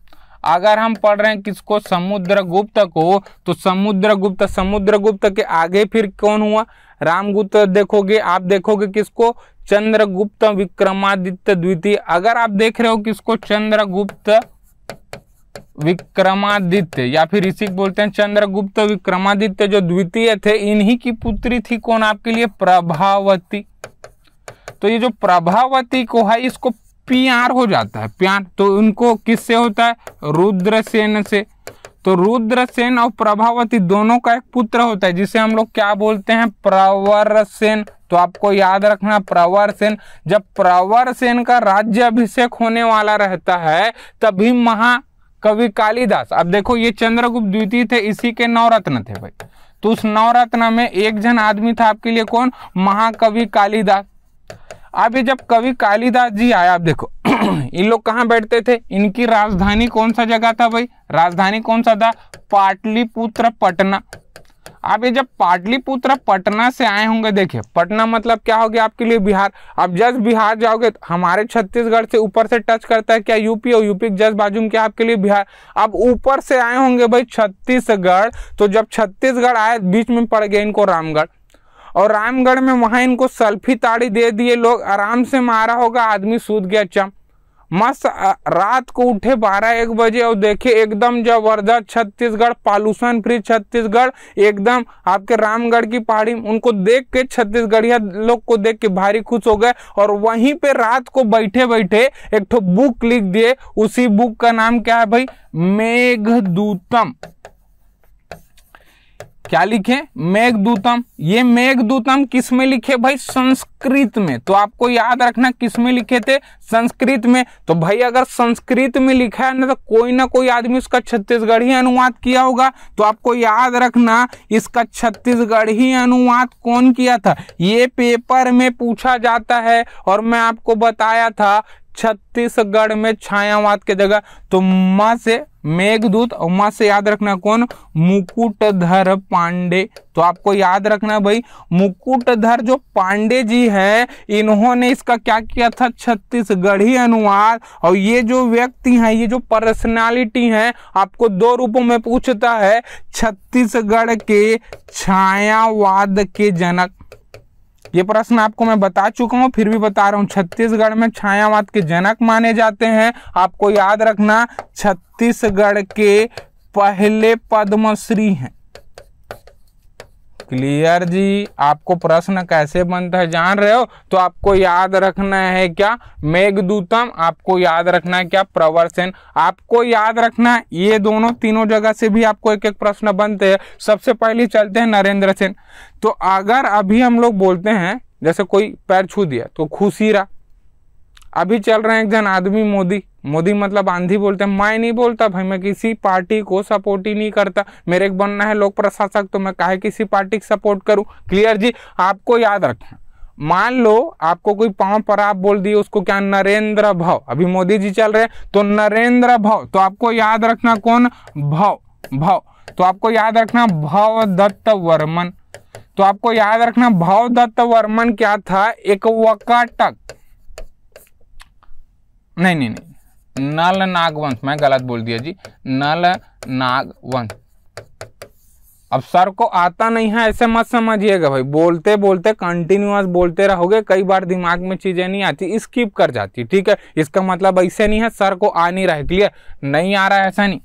अगर हम पढ़ रहे हैं किसको समुद्रगुप्त को तो समुद्रगुप्त समुद्रगुप्त के आगे फिर कौन हुआ रामगुप्त देखोगे आप देखोगे किसको चंद्रगुप्त विक्रमादित्य द्वितीय अगर आप देख रहे हो किसको चंद्रगुप्त विक्रमादित्य या फिर इसी बोलते हैं चंद्रगुप्त विक्रमादित्य जो द्वितीय थे इन्हीं की पुत्री थी कौन आपके लिए प्रभावती तो ये जो प्रभावती को है इसको प्यार हो जाता है प्यार तो उनको किससे होता है रुद्रसेन से तो रुद्रसेन और प्रभावती दोनों का एक पुत्र होता है जिसे हम लोग क्या बोलते हैं प्रवरसेन तो आपको याद रखना प्रवरसेन जब प्रवरसेन का राज्य अभिषेक होने वाला रहता है तभी महाकवि कालिदास अब देखो ये चंद्रगुप्त द्वितीय थे इसी के नवरत्न थे भाई तो उस नवरत्न में एक जन आदमी था आपके लिए कौन महाकवि कालिदास अभी जब कवि कालिदास जी आया आप देखो इन लोग कहाँ बैठते थे इनकी राजधानी कौन सा जगह था भाई राजधानी कौन सा था पाटलिपुत्र पटना आप ये जब पाटलिपुत्र पटना से आए होंगे देखिए पटना मतलब क्या हो गया आपके लिए बिहार अब जस्ट बिहार जाओगे तो हमारे छत्तीसगढ़ से ऊपर से टच करता है क्या यूपी और यूपी के जस्ट बाजू में क्या आपके लिए बिहार अब ऊपर से आए होंगे भाई छत्तीसगढ़ तो जब छत्तीसगढ़ आए बीच में पड़ गया इनको रामगढ़ और रामगढ़ में वहाँ इनको सल्फी ताड़ी दे दिए लोग आराम से मारा होगा आदमी सूद गया चम मस्त रात को उठे बारह एक बजे और देखे एकदम जबरदस्त छत्तीसगढ़ पॉल्यूशन फ्री छत्तीसगढ़ एकदम आपके रामगढ़ की पहाड़ी उनको देख के छत्तीसगढ़िया लोग को देख के भारी खुश हो गए और वहीं पे रात को बैठे बैठे एक ठो बुक लिख दिए उसी बुक का नाम क्या है भाई मेघदूतम क्या लिखे मेघदूतम ये मेघदूतम किस में लिखे भाई संस्कृत में तो आपको याद रखना किस में लिखे थे संस्कृत में तो भाई अगर संस्कृत में लिखा है ना तो कोई ना कोई आदमी उसका छत्तीसगढ़ी अनुवाद किया होगा तो आपको याद रखना इसका छत्तीसगढ़ी अनुवाद कौन किया था ये पेपर में पूछा जाता है और मैं आपको बताया था छत्तीसगढ़ में छायावाद के जगह तो माँ से मेघदूत उमा से याद रखना कौन मुकुटधर पांडे तो आपको याद रखना भाई मुकुटधर जो पांडे जी है इन्होंने इसका क्या किया था छत्तीसगढ़ी अनुवाद और ये जो व्यक्ति हैं ये जो पर्सनालिटी हैं आपको दो रूपों में पूछता है छत्तीसगढ़ के छायावाद के जनक ये प्रश्न आपको मैं बता चुका हूँ फिर भी बता रहा हूं छत्तीसगढ़ में छायावाद के जनक माने जाते हैं आपको याद रखना छत्तीसगढ़ के पहले पद्मश्री हैं क्लियर जी आपको प्रश्न कैसे बनता है जान रहे हो तो आपको याद रखना है क्या मेघदूतम आपको याद रखना है क्या प्रवरसेन आपको याद रखना है ये दोनों तीनों जगह से भी आपको एक एक प्रश्न बनते हैं सबसे पहले चलते हैं नरेंद्र सेन तो अगर अभी हम लोग बोलते हैं जैसे कोई पैर छू दिया तो खुशी रहा अभी चल रहे हैं एक जन आदमी मोदी मोदी मतलब आंधी बोलते हैं मैं नहीं बोलता भाई मैं किसी पार्टी को सपोर्ट ही नहीं करता मेरे एक बनना है लोक प्रशासक तो मैं कहे किसी पार्टी की सपोर्ट करूं क्लियर जी आपको याद रखना मान लो आपको कोई पाँव पर आप बोल दिए उसको क्या नरेंद्र भव अभी मोदी जी चल रहे हैं तो नरेंद्र भव तो आपको याद रखना कौन भव भव तो आपको याद रखना भव दत्त वर्मन तो आपको याद रखना भव दत्त वर्मन क्या था एक वकाटक नहीं नहीं नहीं नल नागवंश मैं गलत बोल दिया जी नल नागवंश अब सर को आता नहीं है ऐसे मत समझिएगा भाई बोलते बोलते कंटिन्यूस बोलते रहोगे कई बार दिमाग में चीज़ें नहीं आती स्किप कर जाती ठीक है इसका मतलब ऐसे नहीं है सर को आ नहीं रहा है क्लियर नहीं आ रहा है ऐसा नहीं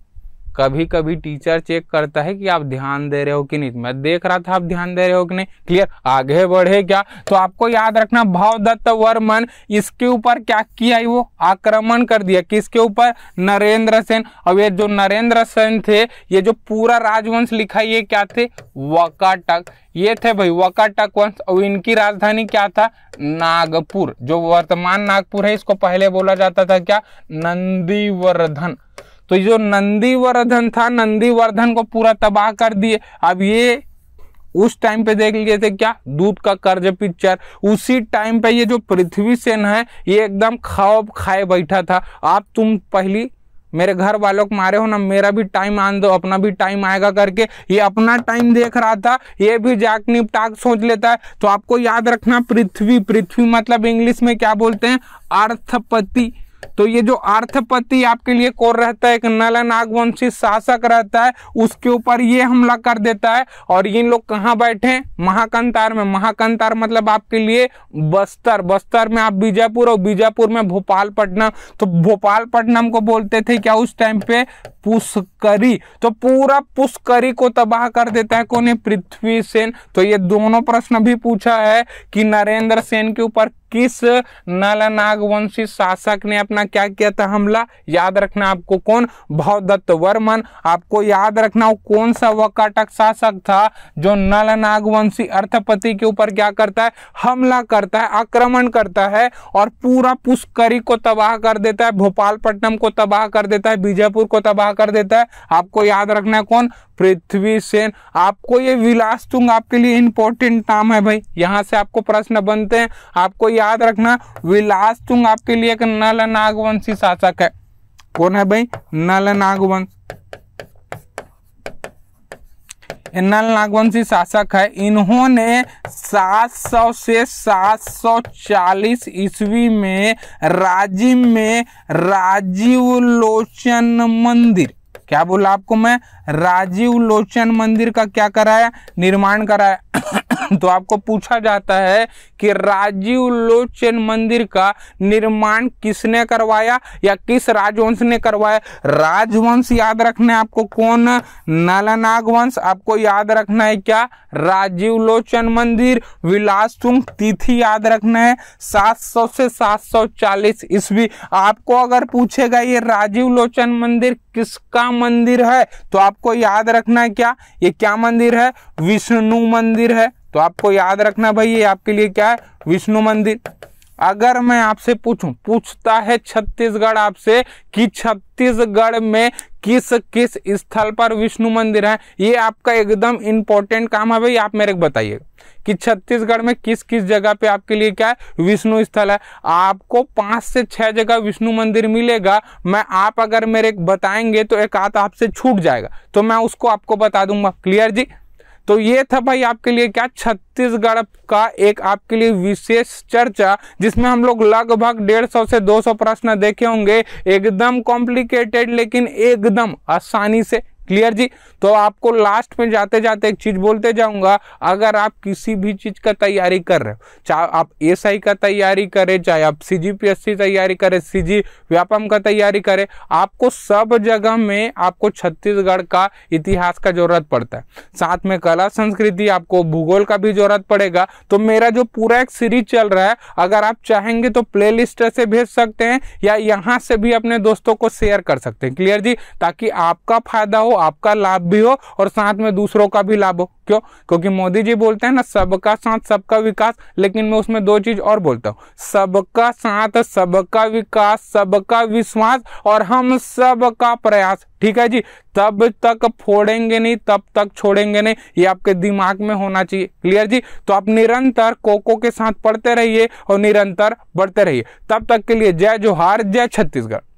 कभी कभी टीचर चेक करता है कि आप ध्यान दे रहे हो कि नहीं मैं देख रहा था आप ध्यान दे रहे हो कि नहीं क्लियर आगे बढ़े क्या तो आपको याद रखना भावदत्त वर्मन इसके ऊपर क्या किया है वो आक्रमण कर दिया किसके ऊपर नरेंद्र सेन अब ये जो नरेंद्र सेन थे ये जो पूरा राजवंश लिखा ये क्या थे वकाटक ये थे भाई वकाटक वंश और इनकी राजधानी क्या था नागपुर जो वर्तमान नागपुर है इसको पहले बोला जाता था क्या नंदीवर्धन तो जो नंदीवर्धन था नंदीवर्धन को पूरा तबाह कर दिए अब ये उस टाइम पे देख लिए थे क्या दूध का कर्ज पिक्चर उसी टाइम पे ये जो पृथ्वी सेन है ये एकदम खौफ खाए बैठा था आप तुम पहली मेरे घर वालों को मारे हो ना मेरा भी टाइम आन दो अपना भी टाइम आएगा करके ये अपना टाइम देख रहा था ये भी जाक निपटाक सोच लेता है तो आपको याद रखना पृथ्वी पृथ्वी मतलब इंग्लिश में क्या बोलते हैं अर्थपति तो ये जो अर्थपति आपके लिए कौन रहता है एक नल नागवंशी शासक रहता है उसके ऊपर ये हमला कर देता है और ये लोग कहाँ बैठे हैं महाकंतार में महाकंतार मतलब आपके लिए बस्तर बस्तर में आप बीजापुर और बीजापुर में भोपालपट्टनम तो भोपालपट्टनम को बोलते थे क्या उस टाइम पे पुष्करी तो पूरा पुष्करी को तबाह कर देता है कौन है पृथ्वी सेन तो ये दोनों प्रश्न भी पूछा है कि नरेंद्र सेन के ऊपर किस नल नागवंशी शासक ने अपना क्या किया था हमला याद रखना आपको कौन भवदत्त वर्मन आपको याद रखना कौन सा वकाटक शासक था जो नल नागवंशी अर्थपति के ऊपर क्या करता है हमला करता है आक्रमण करता है और पूरा पुष्करी को तबाह कर देता है भोपालपट्टनम को तबाह कर देता है विजयपुर को तबाह कर देता है आपको याद रखना है कौन पृथ्वी सेन आपको ये विलास तुंग आपके लिए इंपॉर्टेंट नाम है भाई यहाँ से आपको प्रश्न बनते हैं आपको याद रखना विलास तुंग आपके लिए एक नल नागवंशी शासक है कौन है भाई नल नागवंश नल नागवंशी शासक है इन्होंने 700 से 740 ईस्वी में राजीव में राजीव लोचन मंदिर क्या बोला आपको मैं राजीव लोचन मंदिर का क्या कराया निर्माण कराया तो आपको पूछा जाता है कि राजीव लोचन मंदिर का निर्माण किसने करवाया या किस राजवंश ने करवाया राजवंश याद रखना है आपको कौन नलनाग वंश आपको याद रखना है क्या राजीव लोचन मंदिर विलासुंग तिथि याद रखना है 700 से 740 ईस्वी आपको अगर पूछेगा ये राजीव लोचन मंदिर किसका मंदिर है तो आपको याद रखना है क्या ये क्या मंदिर है विष्णु मंदिर है तो आपको याद रखना भाई ये आपके लिए क्या है विष्णु मंदिर अगर मैं आपसे पूछूं पूछता है छत्तीसगढ़ आपसे कि छत्तीसगढ़ में किस किस स्थल पर विष्णु मंदिर है ये आपका एकदम इंपॉर्टेंट काम है भाई आप मेरे को बताइएगा कि छत्तीसगढ़ में किस किस जगह पे आपके लिए क्या है विष्णु स्थल है आपको पांच से छह जगह विष्णु मंदिर मिलेगा मैं आप अगर मेरे बताएंगे तो एक आध आपसे छूट जाएगा तो मैं उसको आपको बता दूंगा क्लियर जी तो ये था भाई आपके लिए क्या छत्तीसगढ़ का एक आपके लिए विशेष चर्चा जिसमें हम लोग लगभग डेढ़ सौ से दो सौ प्रश्न देखे होंगे एकदम कॉम्प्लिकेटेड लेकिन एकदम आसानी से क्लियर जी तो आपको लास्ट में जाते जाते एक चीज़ बोलते जाऊंगा अगर आप किसी भी चीज़ का तैयारी कर रहे हो चाहे आप एस का तैयारी करें चाहे आप सी जी तैयारी करें सी जी व्यापम का तैयारी करें आपको सब जगह में आपको छत्तीसगढ़ का इतिहास का ज़रूरत पड़ता है साथ में कला संस्कृति आपको भूगोल का भी ज़रूरत पड़ेगा तो मेरा जो पूरा एक सीरीज चल रहा है अगर आप चाहेंगे तो प्ले से भेज सकते हैं या यहाँ से भी अपने दोस्तों को शेयर कर सकते हैं क्लियर जी ताकि आपका फायदा हो आपका लाभ भी हो और साथ में दूसरों का भी लाभ हो क्यों क्योंकि मोदी जी बोलते हैं ना सबका साथ सबका विकास लेकिन मैं उसमें दो चीज और बोलता हूँ सबका साथ सबका विकास सबका विश्वास और हम सबका प्रयास ठीक है जी तब तक फोड़ेंगे नहीं तब तक छोड़ेंगे नहीं ये आपके दिमाग में होना चाहिए क्लियर जी तो आप निरंतर कोको के साथ पढ़ते रहिए और निरंतर बढ़ते रहिए तब तक के लिए जय जोहार जय छत्तीसगढ़